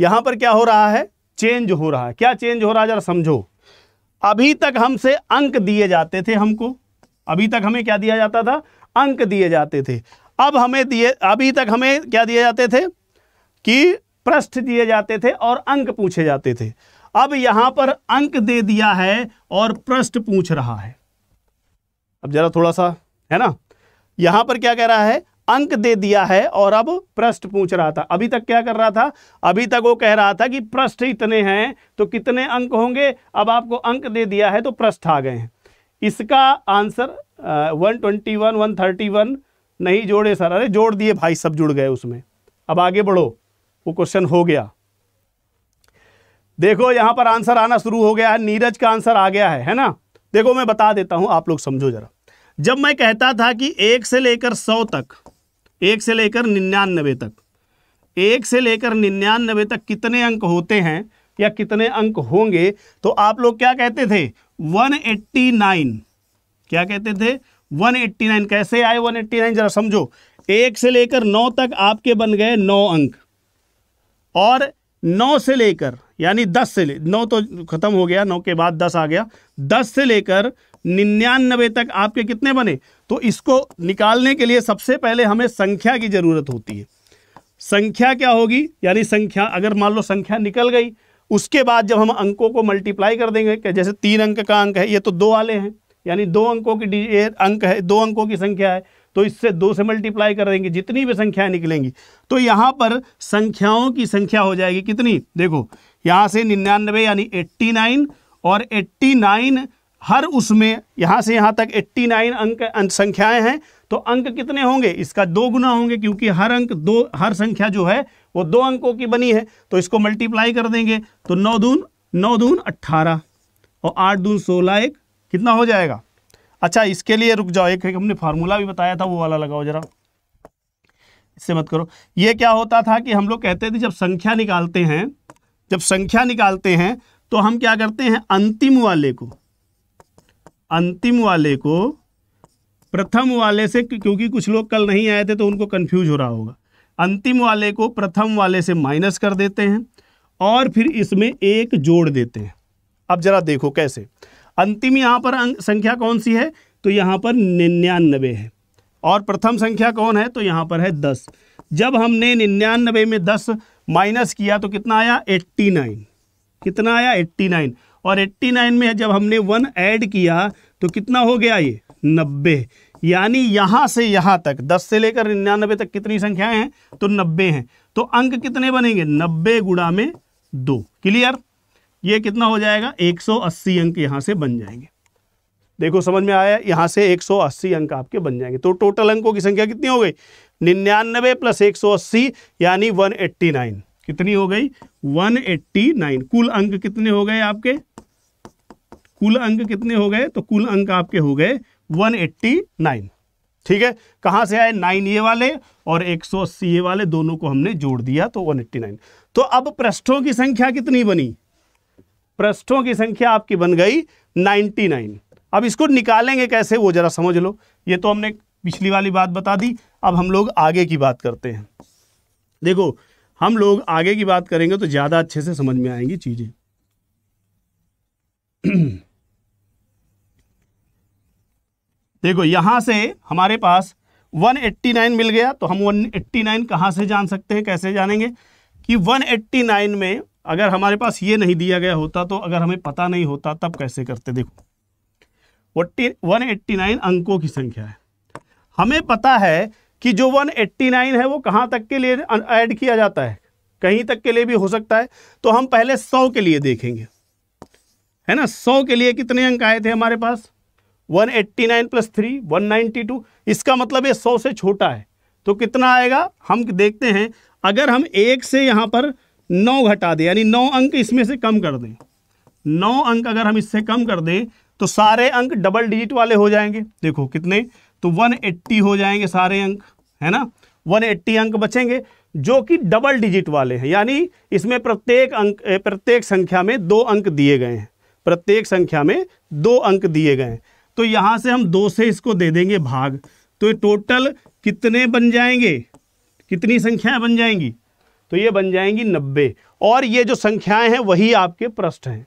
यहाँ पर क्या हो रहा है चेंज हो रहा है क्या चेंज हो रहा है जरा समझो अभी तक हमसे अंक दिए जाते थे हमको अभी तक हमें क्या दिया जाता था अंक दिए जाते थे अब हमें दिए अभी तक हमें क्या दिए जाते थे कि प्रश्न दिए जाते थे और अंक पूछे जाते थे अब यहां पर अंक दे दिया है और प्रश्न पूछ रहा है अब जरा थोड़ा सा है ना यहां पर क्या कह रहा है अंक दे दिया है और अब प्रश्न पूछ रहा था अभी तक क्या कर रहा था अभी तक वो कह रहा था कि प्रश्न इतने हैं तो कितने अंक होंगे अब आपको अंक दे दिया है तो प्रश्न आ गए हैं इसका answer one twenty one one thirty one नहीं जोड़े सर अरे जोड़ दिए भाई सब जुड़ गए उसमें अब आगे बढ़ो वो क्वेश्चन हो गया देखो यहां पर आंसर आना शुरू हो गया है नीरज का आंसर आ गया है है ना देखो मैं बता देता हूं आप लोग समझो ज़रा जब मैं कहता था कि एक से लेकर सौ तक एक से लेकर निन्यानवे तक एक से लेकर निन्यानबे तक कितने अंक होते हैं या कितने अंक होंगे तो आप लोग क्या कहते थे 189 क्या कहते थे 189 कैसे आए 189 जरा समझो एक से लेकर नौ तक आपके बन गए नौ अंक और नौ से लेकर यानी दस से ले नौ तो खत्म हो गया नौ के बाद दस आ गया दस से लेकर निन्यानबे तक आपके कितने बने तो इसको निकालने के लिए सबसे पहले हमें संख्या की ज़रूरत होती है संख्या क्या होगी यानी संख्या अगर मान लो संख्या निकल गई उसके बाद जब हम अंकों को मल्टीप्लाई कर देंगे कि जैसे तीन अंक का अंक है ये तो दो वाले हैं यानी दो अंकों की अंक है दो अंकों की संख्या है तो इससे दो से मल्टीप्लाई कर देंगे जितनी भी संख्याएं निकलेंगी तो यहाँ पर संख्याओं की संख्या हो जाएगी कितनी देखो यहाँ से निन्यानवे यानी एट्टी नाइन और एट्टी नाइन हर उसमें यहाँ से यहाँ तक एट्टी नाइन अंक संख्याएं हैं तो अंक कितने होंगे इसका दो गुना होंगे क्योंकि हर अंक दो हर संख्या जो है वो दो अंकों की बनी है तो इसको मल्टीप्लाई कर देंगे तो नौ दून नौ दून अट्ठारह और आठ दून सोलह एक कितना हो जाएगा अच्छा इसके लिए रुक जाओ एक, हमने फार्मूला भी बताया था वो वाला लगाओ जरा इससे मत करो ये क्या होता था कि हम लोग कहते थे जब संख्या निकालते हैं जब संख्या निकालते हैं तो हम क्या करते हैं अंतिम वाले को अंतिम वाले को प्रथम वाले से क्योंकि कुछ लोग कल नहीं आए थे तो उनको कंफ्यूज हो रहा होगा अंतिम वाले को प्रथम वाले से माइनस कर देते हैं और फिर इसमें एक जोड़ देते हैं अब जरा देखो कैसे अंतिम यहाँ पर संख्या कौन सी है तो यहाँ पर निन्यानबे है और प्रथम संख्या कौन है तो यहाँ पर है दस जब हमने निन्यानबे में दस माइनस किया तो कितना आया एट्टी नाइन कितना आया एट्टी नाइन और एट्टी नाइन में जब हमने वन ऐड किया तो कितना हो गया ये नब्बे यानी यहां से यहां तक 10 से लेकर निन्यानबे तक कितनी संख्याएं हैं तो 90 हैं तो अंक कितने बनेंगे 90 गुड़ा में दो क्लियर ये कितना हो जाएगा 180 अंक यहां से बन जाएंगे देखो समझ में आया यहां से 180 अंक आपके बन जाएंगे तो टोटल अंकों की संख्या कितनी हो गई निन्यानबे प्लस एक यानी वन कितनी हो गई वन कुल अंक कितने हो गए आपके कुल अंक कितने हो गए तो कुल अंक आपके हो गए 189 ठीक है कहाँ से आए नाइन ये वाले और 180 ये वाले दोनों को हमने जोड़ दिया तो 189 तो अब पृष्ठों की संख्या कितनी बनी पृष्ठों की संख्या आपकी बन गई 99 अब इसको निकालेंगे कैसे वो जरा समझ लो ये तो हमने पिछली वाली बात बता दी अब हम लोग आगे की बात करते हैं देखो हम लोग आगे की बात करेंगे तो ज़्यादा अच्छे से समझ में आएंगी चीज़ें देखो यहाँ से हमारे पास 189 मिल गया तो हम 189 एट्टी कहाँ से जान सकते हैं कैसे जानेंगे कि 189 में अगर हमारे पास ये नहीं दिया गया होता तो अगर हमें पता नहीं होता तब कैसे करते देखो 189 अंकों की संख्या है हमें पता है कि जो 189 है वो कहाँ तक के लिए ऐड किया जाता है कहीं तक के लिए भी हो सकता है तो हम पहले सौ के लिए देखेंगे है ना सौ के लिए कितने अंक आए थे हमारे पास one eighty nine plus three one ninety two इसका मतलब ये सौ से छोटा है तो कितना आएगा हम देखते हैं अगर हम एक से यहाँ पर नौ घटा दें यानी नौ अंक इसमें से कम कर दें नौ अंक अगर हम इससे कम कर दें तो सारे अंक डबल डिजिट वाले हो जाएंगे देखो कितने तो 180 हो जाएंगे सारे अंक है ना 180 अंक बचेंगे जो कि डबल डिजिट वाले हैं यानी इसमें प्रत्येक अंक प्रत्येक संख्या में दो अंक दिए गए हैं प्रत्येक संख्या में दो अंक दिए गए हैं तो यहाँ से हम दो से इसको दे देंगे भाग तो ये टोटल कितने बन जाएंगे कितनी संख्याएं बन जाएंगी तो ये बन जाएंगी नब्बे और ये जो संख्याएं हैं वही आपके पृष्ठ हैं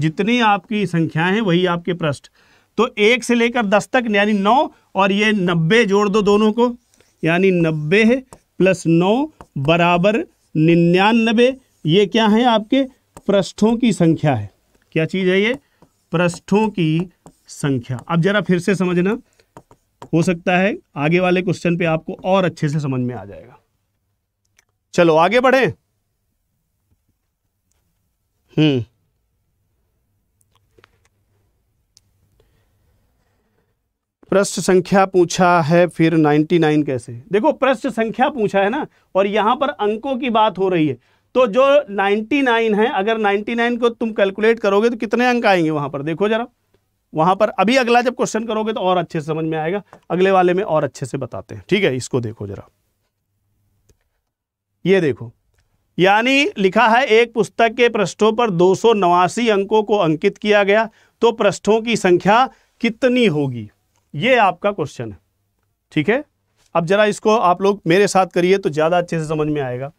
जितनी आपकी संख्याएं हैं वही आपके पृष्ठ तो एक से लेकर दस तक यानी नौ और ये नब्बे जोड़ दो दोनों को यानी नब्बे प्लस नौ बराबर निन्यानबे ये क्या है आपके पृष्ठों की संख्या है क्या चीज़ है ये पृष्ठों की संख्या अब जरा फिर से समझना हो सकता है आगे वाले क्वेश्चन पे आपको और अच्छे से समझ में आ जाएगा चलो आगे बढ़े हम्म प्रश्न संख्या पूछा है फिर 99 कैसे देखो प्रश्न संख्या पूछा है ना और यहां पर अंकों की बात हो रही है तो जो 99 है अगर 99 को तुम कैलकुलेट करोगे तो कितने अंक आएंगे वहां पर देखो जरा वहां पर अभी अगला जब क्वेश्चन करोगे तो और अच्छे से समझ में आएगा अगले वाले में और अच्छे से बताते हैं ठीक है इसको देखो जरा ये देखो यानी लिखा है एक पुस्तक के पृष्ठों पर दो अंकों को अंकित किया गया तो पृष्ठों की संख्या कितनी होगी ये आपका क्वेश्चन है ठीक है अब जरा इसको आप लोग मेरे साथ करिए तो ज़्यादा अच्छे से समझ में आएगा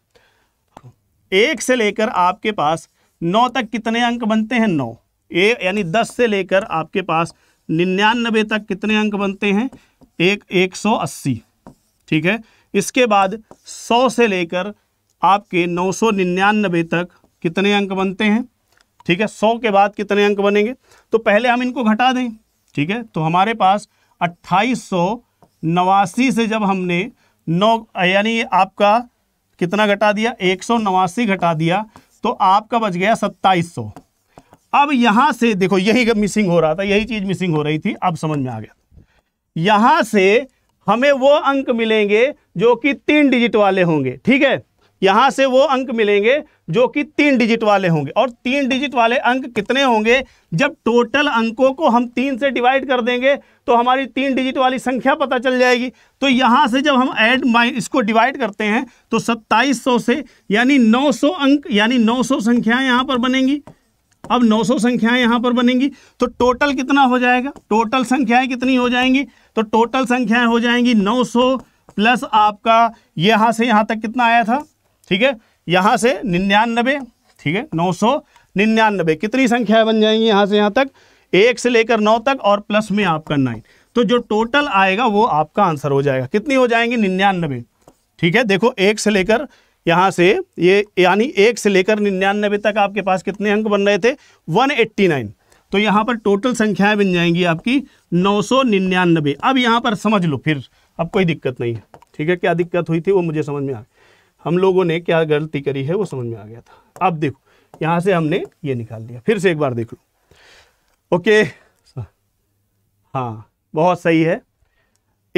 एक से लेकर आपके पास नौ तक कितने अंक बनते हैं नौ ए यानी दस से लेकर आपके पास निन्यानबे तक कितने अंक बनते हैं एक एक सौ अस्सी ठीक है इसके बाद सौ से लेकर आपके नौ सौ निन्यानबे तक कितने अंक बनते हैं ठीक है सौ के बाद कितने अंक बनेंगे तो पहले हम इनको घटा दें ठीक है तो हमारे पास अट्ठाईस सौ नवासी से जब हमने नौ यानी आपका कितना घटा दिया एक सौ नवासी घटा दिया तो आपका बच गया सत्ताईस सौ अब यहाँ से देखो यही मिसिंग हो रहा था यही चीज़ मिसिंग हो रही थी अब समझ में आ गया यहाँ से हमें वो अंक मिलेंगे जो कि तीन डिजिट वाले होंगे ठीक है यहाँ से वो अंक मिलेंगे जो कि तीन डिजिट वाले होंगे और तीन डिजिट वाले अंक कितने होंगे जब टोटल अंकों को हम तीन से डिवाइड कर देंगे तो हमारी तीन डिजिट वाली संख्या पता चल जाएगी तो यहाँ से जब हम ऐड माइन इसको डिवाइड करते हैं तो 2700 से यानी 900 अंक यानी 900 संख्याएं यहाँ पर बनेंगी अब 900 संख्याएं यहां पर बनेंगी तो टोटल कितना हो जाएगा टोटल संख्याएं कितनी हो जाएंगी तो टोटल संख्याएं हो जाएंगी 900 प्लस आपका यहां से यहां तक कितना आया था ठीक है यहां से निन्यानबे ठीक है नौ सौ निन्यानबे कितनी संख्याएं बन जाएंगी यहाँ से यहाँ तक एक से लेकर नौ तक और प्लस में आपका नाइन तो जो टोटल आएगा वो आपका आंसर हो जाएगा कितनी हो जाएंगी निन्यानबे ठीक है देखो एक से लेकर यहाँ से ये यानी एक से लेकर निन्यानबे तक आपके पास कितने अंक बन रहे थे 189 तो यहाँ पर टोटल संख्याएं बन जाएंगी आपकी नौ सौ निन्यानबे अब यहाँ पर समझ लो फिर अब कोई दिक्कत नहीं है ठीक है क्या दिक्कत हुई थी वो मुझे समझ में आ हम लोगों ने क्या गलती करी है वो समझ में आ गया था अब देखो यहाँ से हमने ये निकाल दिया फिर से एक बार देख लो ओके हाँ बहुत सही है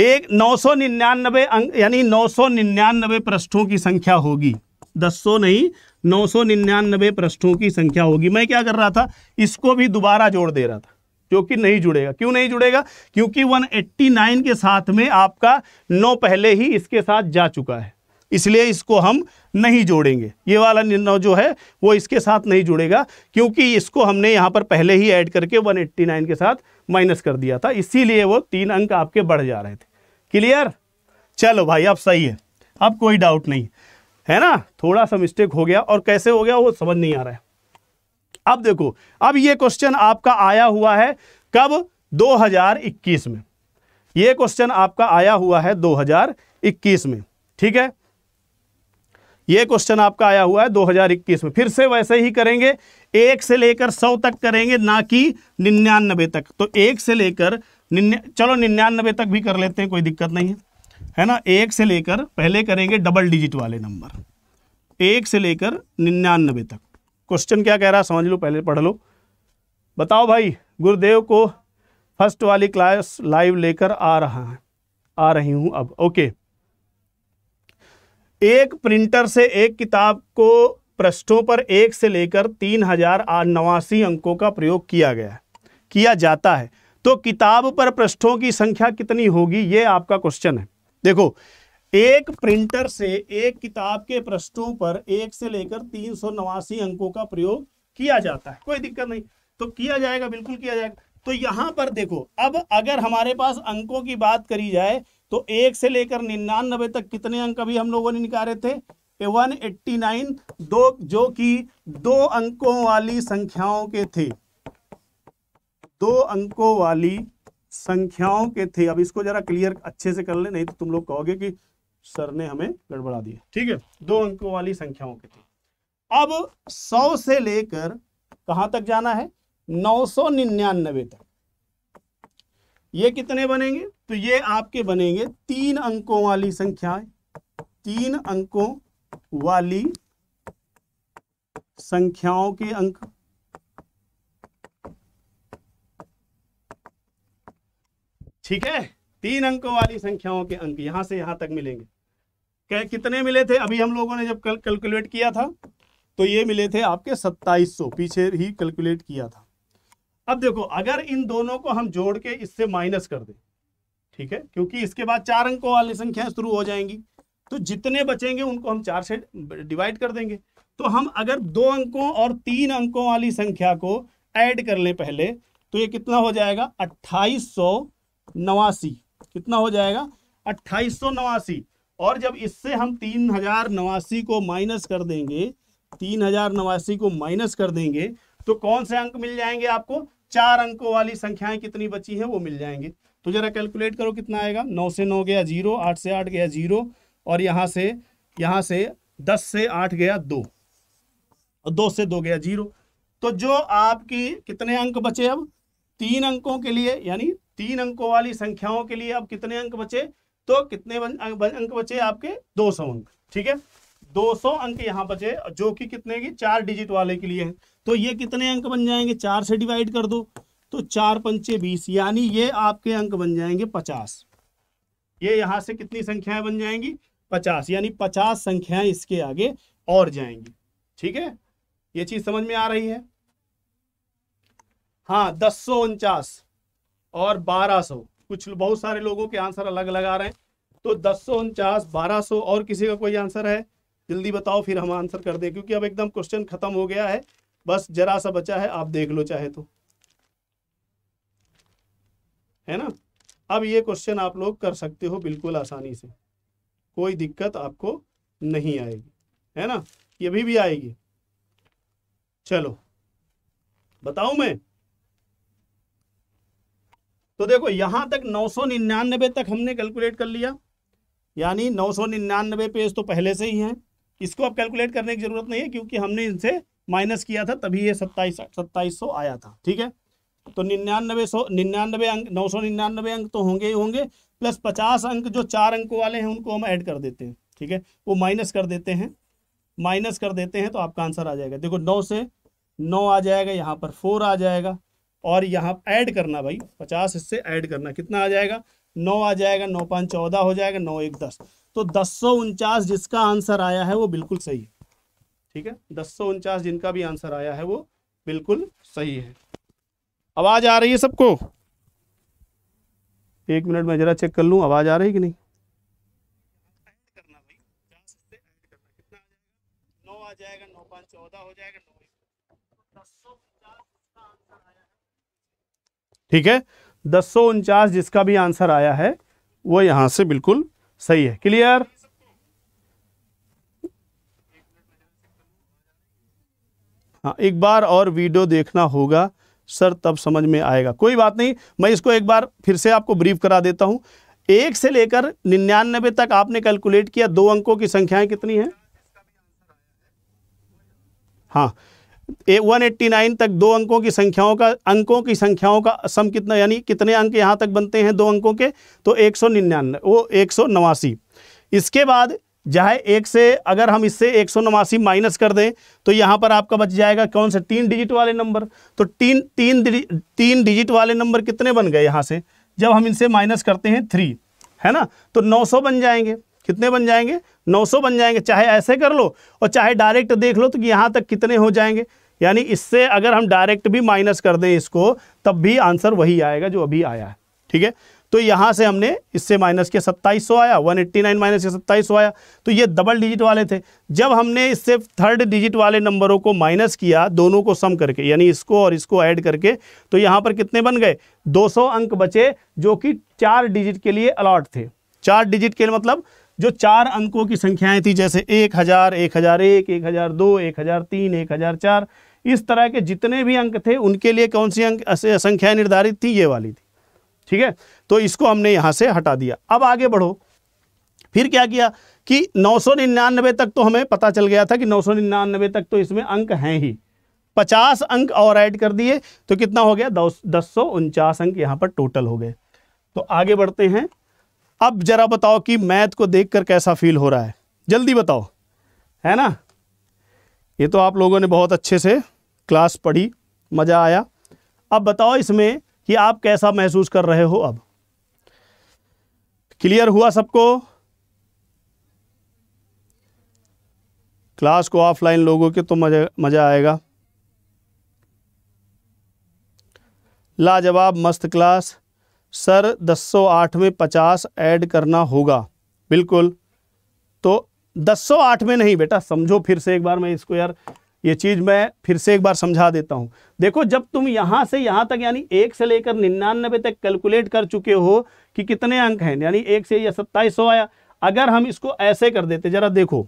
एक नौ सौ निन्यानबे अंक यानी नौ सौ निन्यानबे पृष्ठों की संख्या होगी दस सौ नहीं नौ सौ निन्यानबे पृष्ठों की संख्या होगी मैं क्या कर रहा था इसको भी दोबारा जोड़ दे रहा था जो कि नहीं जुड़ेगा क्यों नहीं जुड़ेगा क्योंकि 189 के साथ में आपका नौ पहले ही इसके साथ जा चुका है इसलिए इसको हम नहीं जोड़ेंगे ये वाला नौ जो है वो इसके साथ नहीं जुड़ेगा क्योंकि इसको हमने यहाँ पर पहले ही ऐड करके 189 के साथ माइनस कर दिया था इसीलिए वो तीन अंक आपके बढ़ जा रहे थे क्लियर चलो भाई अब सही है अब कोई डाउट नहीं है ना थोड़ा सा मिस्टेक हो गया और कैसे हो गया वो समझ नहीं आ रहा है अब देखो अब ये क्वेश्चन आपका आया हुआ है कब 2021 में ये क्वेश्चन आपका आया हुआ है 2021 में ठीक है ये क्वेश्चन आपका आया हुआ है 2021 में फिर से वैसे ही करेंगे एक से लेकर सौ तक करेंगे ना कि निन्यानबे तक तो एक से लेकर निन्या चलो निन्यानबे तक भी कर लेते हैं कोई दिक्कत नहीं है है ना एक से लेकर पहले करेंगे डबल डिजिट वाले नंबर एक से लेकर निन्यानबे तक क्वेश्चन क्या कह रहा है समझ लो पहले पढ़ लो बताओ भाई गुरुदेव को फर्स्ट वाली क्लास लाइव लेकर आ रहा है आ रही हूं अब ओके एक प्रिंटर से एक किताब को पृष्ठों पर एक से लेकर तीन हजार नवासी अंकों का प्रयोग किया गया है किया जाता है तो किताब पर पृष्ठों की संख्या कितनी होगी ये आपका क्वेश्चन है देखो एक प्रिंटर से एक किताब के पृष्ठों पर एक से लेकर तीन सौ नवासी अंकों का प्रयोग किया जाता है कोई दिक्कत नहीं तो किया जाएगा बिल्कुल किया जाएगा तो यहां पर देखो अब अगर हमारे पास अंकों की बात करी जाए तो एक से लेकर निन्यानबे तक कितने अंक अभी हम लोगों ने निकाले थे 189 दो जो कि दो अंकों वाली संख्याओं के थे दो अंकों वाली संख्याओं के थे अब इसको जरा क्लियर अच्छे से कर ले नहीं तो तुम लोग कहोगे कि सर ने हमें गड़बड़ा दिया ठीक है दो अंकों वाली संख्याओं के थे अब सौ से लेकर कहां तक जाना है नौ सौ निन्यानवे तक ये कितने बनेंगे तो ये आपके बनेंगे तीन अंकों वाली संख्याएं तीन अंकों वाली संख्याओं के अंक ठीक है तीन अंकों वाली संख्याओं के अंक यहां से यहां तक मिलेंगे क्या कितने मिले थे अभी हम लोगों ने जब कल कैलकुलेट किया था तो ये मिले थे आपके 2700 पीछे ही कैलकुलेट किया था अब देखो अगर इन दोनों को हम जोड़ के इससे माइनस कर दें ठीक है क्योंकि इसके बाद चार अंकों वाली संख्याएं शुरू हो जाएंगी तो जितने बचेंगे उनको हम चार से डिवाइड कर देंगे तो हम अगर दो अंकों और तीन अंकों वाली संख्या को ऐड कर ले पहले तो ये कितना हो जाएगा अट्ठाईस सौ नवासी कितना हो जाएगा अट्ठाईस सौ नवासी और जब इससे हम तीन हजार नवासी को माइनस कर देंगे तीन हजार नवासी को माइनस कर देंगे तो कौन से अंक मिल जाएंगे आपको चार अंकों वाली संख्याएं कितनी बची हैं वो मिल जाएंगे तो जरा कैलकुलेट करो कितना आएगा नौ से नौ गया जीरो आठ से आठ गया जीरो और यहाँ से यहाँ से दस से आठ गया दो और दो से दो गया जीरो तो जो आपकी कितने अंक बचे अब तीन अंकों के लिए यानी तीन अंकों वाली संख्याओं के लिए अब कितने अंक बचे तो कितने अंक बचे आपके 200 अंक ठीक है 200 अंक यहाँ बचे जो कि कितने की चार डिजिट वाले के लिए है तो ये कितने अंक बन जाएंगे चार से डिवाइड कर दो तो चार पंचे बीस यानी ये आपके अंक बन जाएंगे पचास ये यहाँ से कितनी संख्याएं बन जाएंगी पचास यानी पचास संख्याएं इसके आगे और जाएंगी ठीक है ये चीज समझ में आ रही है हाँ दस सौ उनचास और 1200 कुछ बहुत सारे लोगों के आंसर अलग अलग आ रहे हैं तो दस सौ उनचास बारह सौ और किसी का कोई आंसर है जल्दी बताओ फिर हम आंसर कर दें क्योंकि अब एकदम क्वेश्चन खत्म हो गया है बस जरा सा बचा है आप देख लो चाहे तो है ना अब ये क्वेश्चन आप लोग कर सकते हो बिल्कुल आसानी से कोई दिक्कत आपको नहीं आएगी है ना ये भी भी आएगी चलो बताऊ मैं तो देखो यहां तक 999 तक हमने कैलकुलेट कर लिया यानी 999 पेज तो पहले से ही हैं इसको अब कैलकुलेट करने की जरूरत नहीं है क्योंकि हमने इनसे माइनस किया था तभी ये सत्ताईस सत्ताईस आया था ठीक है तो निन्यानबे सौ निन्यानबे अंक नौ सौ निन्यानबे अंक तो होंगे ही होंगे प्लस पचास अंक जो चार अंकों वाले हैं उनको हम ऐड कर देते हैं ठीक है वो माइनस कर देते हैं माइनस कर देते हैं तो आपका आंसर आ जाएगा देखो नौ से नौ आ जाएगा यहाँ पर फोर आ जाएगा और यहाँ ऐड करना भाई पचास इससे ऐड करना कितना आ जाएगा नौ आ जाएगा नौ पाँच चौदह हो जाएगा नौ एक दस तो दस सौ उनचास जिसका आंसर आया है वो बिल्कुल सही है ठीक है दस सौ उनचास जिनका भी आंसर आया है वो बिल्कुल सही है आवाज़ आ रही है सबको एक मिनट में ज़रा चेक कर लूँ आवाज़ आ रही है कि नहीं जाएगा नौ पाँच चौदह हो जाएगा ठीक है दस जिसका भी आंसर आया है वो यहां से बिल्कुल सही है क्लियर हाँ एक बार और वीडियो देखना होगा सर तब समझ में आएगा कोई बात नहीं मैं इसको एक बार फिर से आपको ब्रीफ करा देता हूं एक से लेकर निन्यानबे तक आपने कैलकुलेट किया दो अंकों की संख्याएं कितनी है हाँ वन एट्टी नाइन तक दो अंकों की संख्याओं का अंकों की संख्याओं का सम कितना यानी कितने अंक यहाँ तक बनते हैं दो अंकों के तो एक सौ निन्यानवे वो एक सौ नवासी इसके बाद चाहे एक से अगर हम इससे एक सौ नवासी माइनस कर दें तो यहाँ पर आपका बच जाएगा कौन से तीन डिजिट वाले नंबर तो तीन तीन तीन डिजिट वाले नंबर कितने बन गए यहाँ से जब हम इनसे माइनस करते हैं थ्री है ना तो नौ सौ बन जाएंगे कितने बन जाएंगे 900 बन जाएंगे चाहे ऐसे कर लो और चाहे डायरेक्ट देख लो तो यहाँ तक कितने हो जाएंगे यानी इससे अगर हम डायरेक्ट भी माइनस कर दें इसको तब भी आंसर वही आएगा जो अभी आया है ठीक है तो यहाँ से हमने इससे माइनस किया सत्ताईस सौ आया वन एट्टी नाइन माइनस के सत्ताईस सौ आया तो ये डबल डिजिट वाले थे जब हमने इससे थर्ड डिजिट वाले नंबरों को माइनस किया दोनों को सम करके यानी इसको और इसको ऐड करके तो यहाँ पर कितने बन गए 200 अंक बचे जो कि चार डिजिट के लिए अलॉट थे चार डिजिट के मतलब जो चार अंकों की संख्याएं थी जैसे एक हज़ार एक हज़ार एक एक हज़ार दो एक हज़ार तीन एक हज़ार चार इस तरह के जितने भी अंक थे उनके लिए कौन सी अंक संख्या निर्धारित थी ये वाली थी ठीक है तो इसको हमने यहाँ से हटा दिया अब आगे बढ़ो फिर क्या किया कि 999 तक तो हमें पता चल गया था कि 999 तक तो इसमें अंक हैं ही 50 अंक और ऐड कर दिए तो कितना हो गया दस सौ उनचास अंक यहाँ पर टोटल हो गए तो आगे बढ़ते हैं अब जरा बताओ कि मैथ को देखकर कैसा फील हो रहा है जल्दी बताओ है ना ये तो आप लोगों ने बहुत अच्छे से क्लास पढ़ी मज़ा आया अब बताओ इसमें कि आप कैसा महसूस कर रहे हो अब क्लियर हुआ सबको क्लास को ऑफलाइन लोगों के तो मज़ा मज़ा आएगा लाजवाब मस्त क्लास सर आठ में पचास ऐड करना होगा बिल्कुल तो दस सौ आठ में नहीं बेटा समझो फिर से एक बार मैं इसको यार ये चीज़ मैं फिर से एक बार समझा देता हूँ देखो जब तुम यहाँ से यहाँ तक यानी एक से लेकर निन्यानबे तक कैलकुलेट कर चुके हो कि कितने अंक हैं यानी एक से या सत्ताईस सौ आया अगर हम इसको ऐसे कर देते ज़रा देखो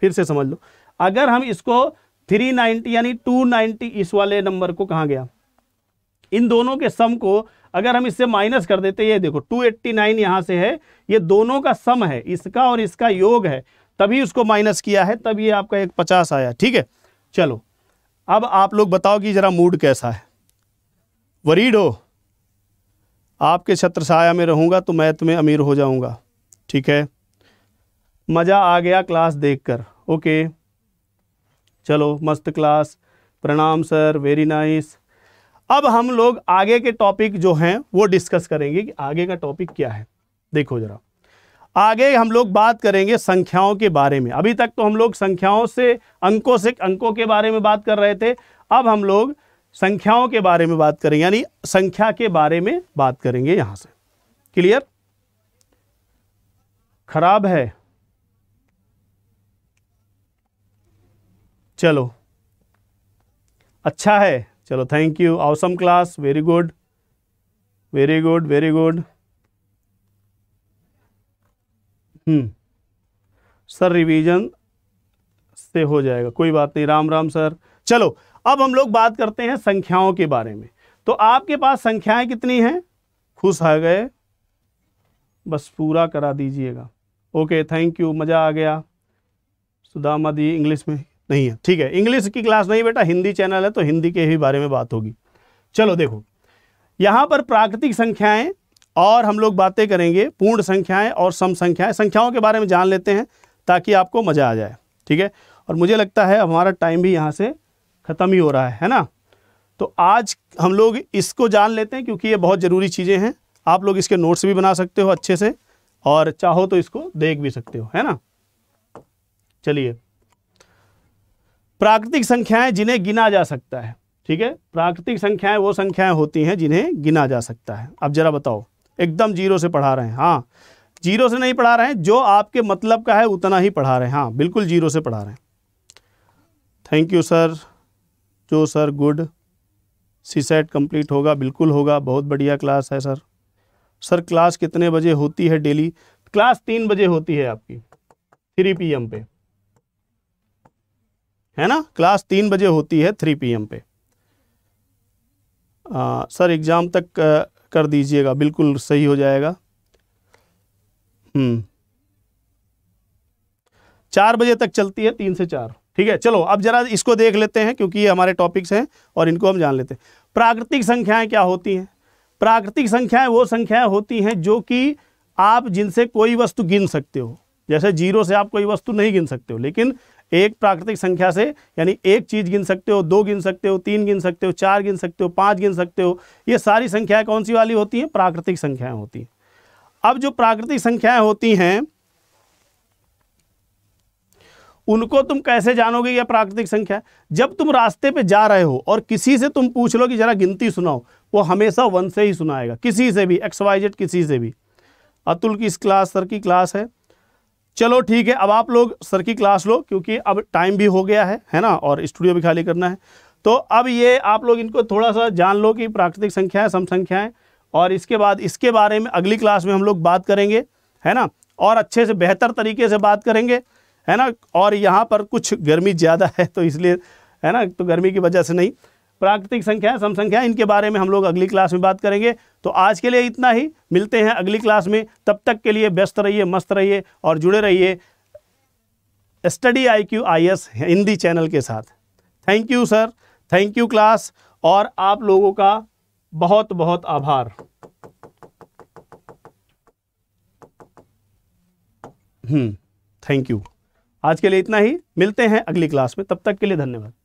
फिर से समझ लो अगर हम इसको थ्री नाइन्टी यानी टू नाइन्टी इस वाले नंबर को कहा गया इन दोनों के सम को अगर हम इससे माइनस कर देते ये देखो 289 एट्टी नाइन यहाँ से है ये दोनों का सम है इसका और इसका योग है तभी उसको माइनस किया है तब ये आपका एक पचास आया ठीक है चलो अब आप लोग बताओ कि ज़रा मूड कैसा है वरीड हो आपके छत्र में रहूँगा तो मैं तुम्हें अमीर हो जाऊँगा ठीक है मज़ा आ गया क्लास कर ओके चलो मस्त क्लास प्रणाम सर वेरी नाइस अब हम लोग आगे के टॉपिक जो हैं वो डिस्कस करेंगे कि आगे का टॉपिक क्या है देखो जरा आगे हम लोग बात करेंगे संख्याओं के बारे में अभी तक तो हम लोग संख्याओं से अंकों से अंकों के बारे में बात कर रहे थे अब हम लोग संख्याओं के बारे में बात करेंगे यानी संख्या के बारे में बात करेंगे यहां से क्लियर खराब है चलो अच्छा है चलो thank you awesome class very good very good very good sir revision से हो जाएगा कोई बात नहीं राम राम सर चलो अब हम लोग बात करते हैं संख्याओं के बारे में तो आपके पास संख्याएं कितनी हैं खुश आ गए बस पूरा करा दीजिएगा ओके थैंक यू मज़ा आ गया सुदामा दी इंग्लिश में नहीं है ठीक है इंग्लिश की क्लास नहीं बेटा हिंदी चैनल है तो हिंदी के ही बारे में बात होगी चलो देखो यहाँ पर प्राकृतिक संख्याएं और हम लोग बातें करेंगे पूर्ण संख्याएं और सम संख्याएं संख्याओं के बारे में जान लेते हैं ताकि आपको मज़ा आ जाए ठीक है और मुझे लगता है हमारा टाइम भी यहाँ से ख़त्म ही हो रहा है है ना तो आज हम लोग इसको जान लेते हैं क्योंकि ये बहुत ज़रूरी चीज़ें हैं आप लोग इसके नोट्स भी बना सकते हो अच्छे से और चाहो तो इसको देख भी सकते हो है ना चलिए प्राकृतिक संख्याएं जिन्हें गिना जा सकता है ठीक है प्राकृतिक संख्याएं वो संख्याएं होती हैं जिन्हें गिना जा सकता है अब जरा बताओ एकदम जीरो से पढ़ा रहे हैं हाँ जीरो से नहीं पढ़ा रहे हैं जो आपके मतलब का है उतना ही पढ़ा रहे हैं हाँ बिल्कुल जीरो से पढ़ा रहे हैं थैंक यू सर जो sir good C set complete होगा बिल्कुल होगा बहुत बढ़िया क्लास है सर सर क्लास कितने बजे होती है डेली क्लास तीन बजे होती है आपकी थ्री पी एम पे है ना क्लास तीन बजे होती है थ्री पीएम पे आ, सर एग्ज़ाम तक कर दीजिएगा बिल्कुल सही हो जाएगा हम्म। चार बजे तक चलती है तीन से चार ठीक है चलो अब जरा इसको देख लेते हैं क्योंकि ये हमारे टॉपिक्स हैं और इनको हम जान लेते हैं प्राकृतिक संख्याएं क्या होती हैं प्राकृतिक संख्याएं वो संख्याएं होती हैं जो कि आप जिनसे कोई वस्तु गिन सकते हो जैसे जीरो से आप कोई वस्तु नहीं गिन सकते हो लेकिन एक प्राकृतिक संख्या से यानी एक चीज़ गिन सकते हो दो गिन सकते हो तीन गिन सकते हो चार गिन सकते हो पांच गिन सकते हो ये सारी संख्याएं कौन सी वाली होती हैं प्राकृतिक संख्याएं होती हैं अब जो प्राकृतिक संख्याएं होती हैं उनको तुम कैसे जानोगे यह प्राकृतिक संख्या जब तुम रास्ते पे जा रहे हो और किसी से तुम पूछ लो कि जरा गिनती सुनाओ वो हमेशा वन से ही सुनाएगा किसी से भी एक्स वाई जेड किसी से भी अतुल की इस क्लास सर की क्लास है चलो ठीक है अब आप लोग सर की क्लास लो क्योंकि अब टाइम भी हो गया है है ना और स्टूडियो भी खाली करना है तो अब ये आप लोग इनको थोड़ा सा जान लो कि प्राकृतिक संख्याएं सम संख्याएं और इसके बाद इसके बारे में अगली क्लास में हम लोग बात करेंगे है ना और अच्छे से बेहतर तरीके से बात करेंगे है ना और यहाँ पर कुछ गर्मी ज़्यादा है तो इसलिए है ना तो गर्मी की वजह से नहीं प्राकृतिक संख्या सम संख्या इनके बारे में हम लोग अगली क्लास में बात करेंगे तो आज के लिए इतना ही मिलते हैं अगली क्लास में तब तक के लिए व्यस्त रहिए मस्त रहिए और जुड़े रहिए study I Q I S Hindi channel के साथ thank you sir thank you class और आप लोगों का बहुत बहुत आभार थैंक हम्म, यू आज के लिए इतना ही मिलते हैं अगली क्लास में तब तक के लिए धन्यवाद